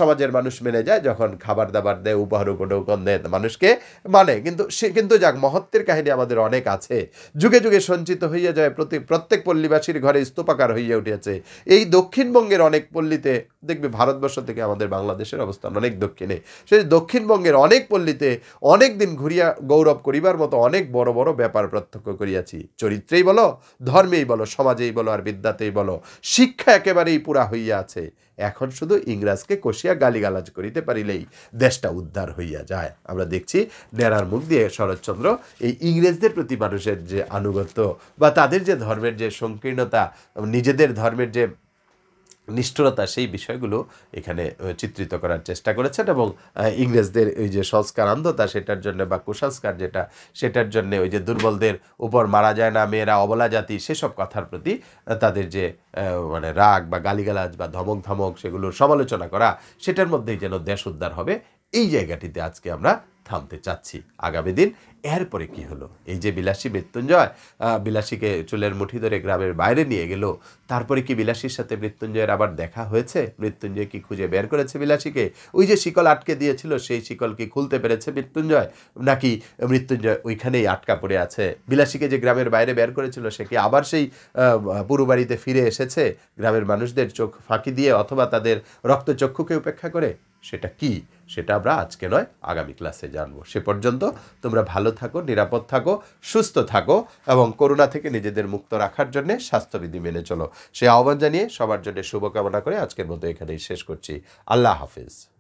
সমাজের মানুষ মেনে যায় যখন খাবার দাবার দেয় উপহার উপটোকন দেয় মানুষকে মানে কিন্তু সে কিন্তু যাক মহত্বের কাহিনী আমাদের অনেক আছে যুগে যুগে সঞ্চিত হইয়া যায় প্রতি প্রত্যেক পল্লীবাসীর ঘরে স্তূপাকার হইয়া উঠিয়াছে এই দক্ষিণবঙ্গের অনেক পল্লীতে দেখবে ভারতবর্ষ থেকে আমাদের বাংলাদেশের অবস্থান অনেক দক্ষিণে সে দক্ষিণবঙ্গের অনেক পল্লীতে অনেক দিন ঘুরিয়া গৌরব করিবার মতো অনেক বড় বড় ব্যাপার প্রত্যক্ষ করিয়াছি চরিত্রেই বলো ধর্মেই বলো সমাজেই বলো আর বিদ্যাতেই বলো শিক্ষা একেবারেই পুরা হইয়া আছে এখন শুধু ইংরাজকে কষিয়া গালিগালাজ করিতে পারিলেই দেশটা উদ্ধার হইয়া যায় আমরা দেখছি নেড়ার মুখ দিয়ে শরৎচন্দ্র এই ইংরেজদের প্রতি মানুষের যে আনুগত্য বা তাদের যে ধর্মের যে সংকীর্ণতা নিজেদের ধর্মের যে নিষ্ঠুরতা সেই বিষয়গুলো এখানে চিত্রিত করার চেষ্টা করেছেন এবং ইংরেজদের ওই যে সংস্কার অন্ধতা সেটার জন্য বা কুসংস্কার যেটা সেটার জন্য ওই যে দুর্বলদের উপর মারা যায় না মেয়েরা অবলা জাতি সেসব কথার প্রতি তাদের যে মানে রাগ বা গালিগালাজ বা ধমক ধমক সেগুলোর সমালোচনা করা সেটার মধ্যেই যেন দেশ উদ্ধার হবে এই জায়গাটিতে আজকে আমরা থামতে চাচ্ছি আগামী দিন এরপরে কি হলো এই যে বিলাসী মৃত্যুঞ্জয় বিলাসীকে চুলের মুঠি ধরে গ্রামের বাইরে নিয়ে গেল তারপরে কি বিলাসীর সাথে মৃত্যুঞ্জয়ের আবার দেখা হয়েছে মৃত্যুঞ্জয় কি খুঁজে বের করেছে বিলাসীকে ওই যে শিকল আটকে দিয়েছিল সেই শিকল কি খুলতে পেরেছে মৃত্যুঞ্জয় নাকি মৃত্যুঞ্জয় ওইখানেই আটকা পড়ে আছে বিলাসীকে যে গ্রামের বাইরে বের করেছিল সে কি আবার সেই পুরো বাড়িতে ফিরে এসেছে গ্রামের মানুষদের চোখ ফাঁকি দিয়ে অথবা তাদের রক্তচক্ষুকে উপেক্ষা করে সেটা কি সেটা আমরা আজকে নয় আগামী ক্লাসে জানব সে পর্যন্ত তোমরা ভালো থাকো নিরাপদ থাকো সুস্থ থাকো এবং করোনা থেকে নিজেদের মুক্ত রাখার জন্যে স্বাস্থ্যবিধি মেনে চলো সে আহ্বান জানিয়ে সবার জন্য শুভকামনা করে আজকের মতো এখানেই শেষ করছি আল্লাহ হাফিজ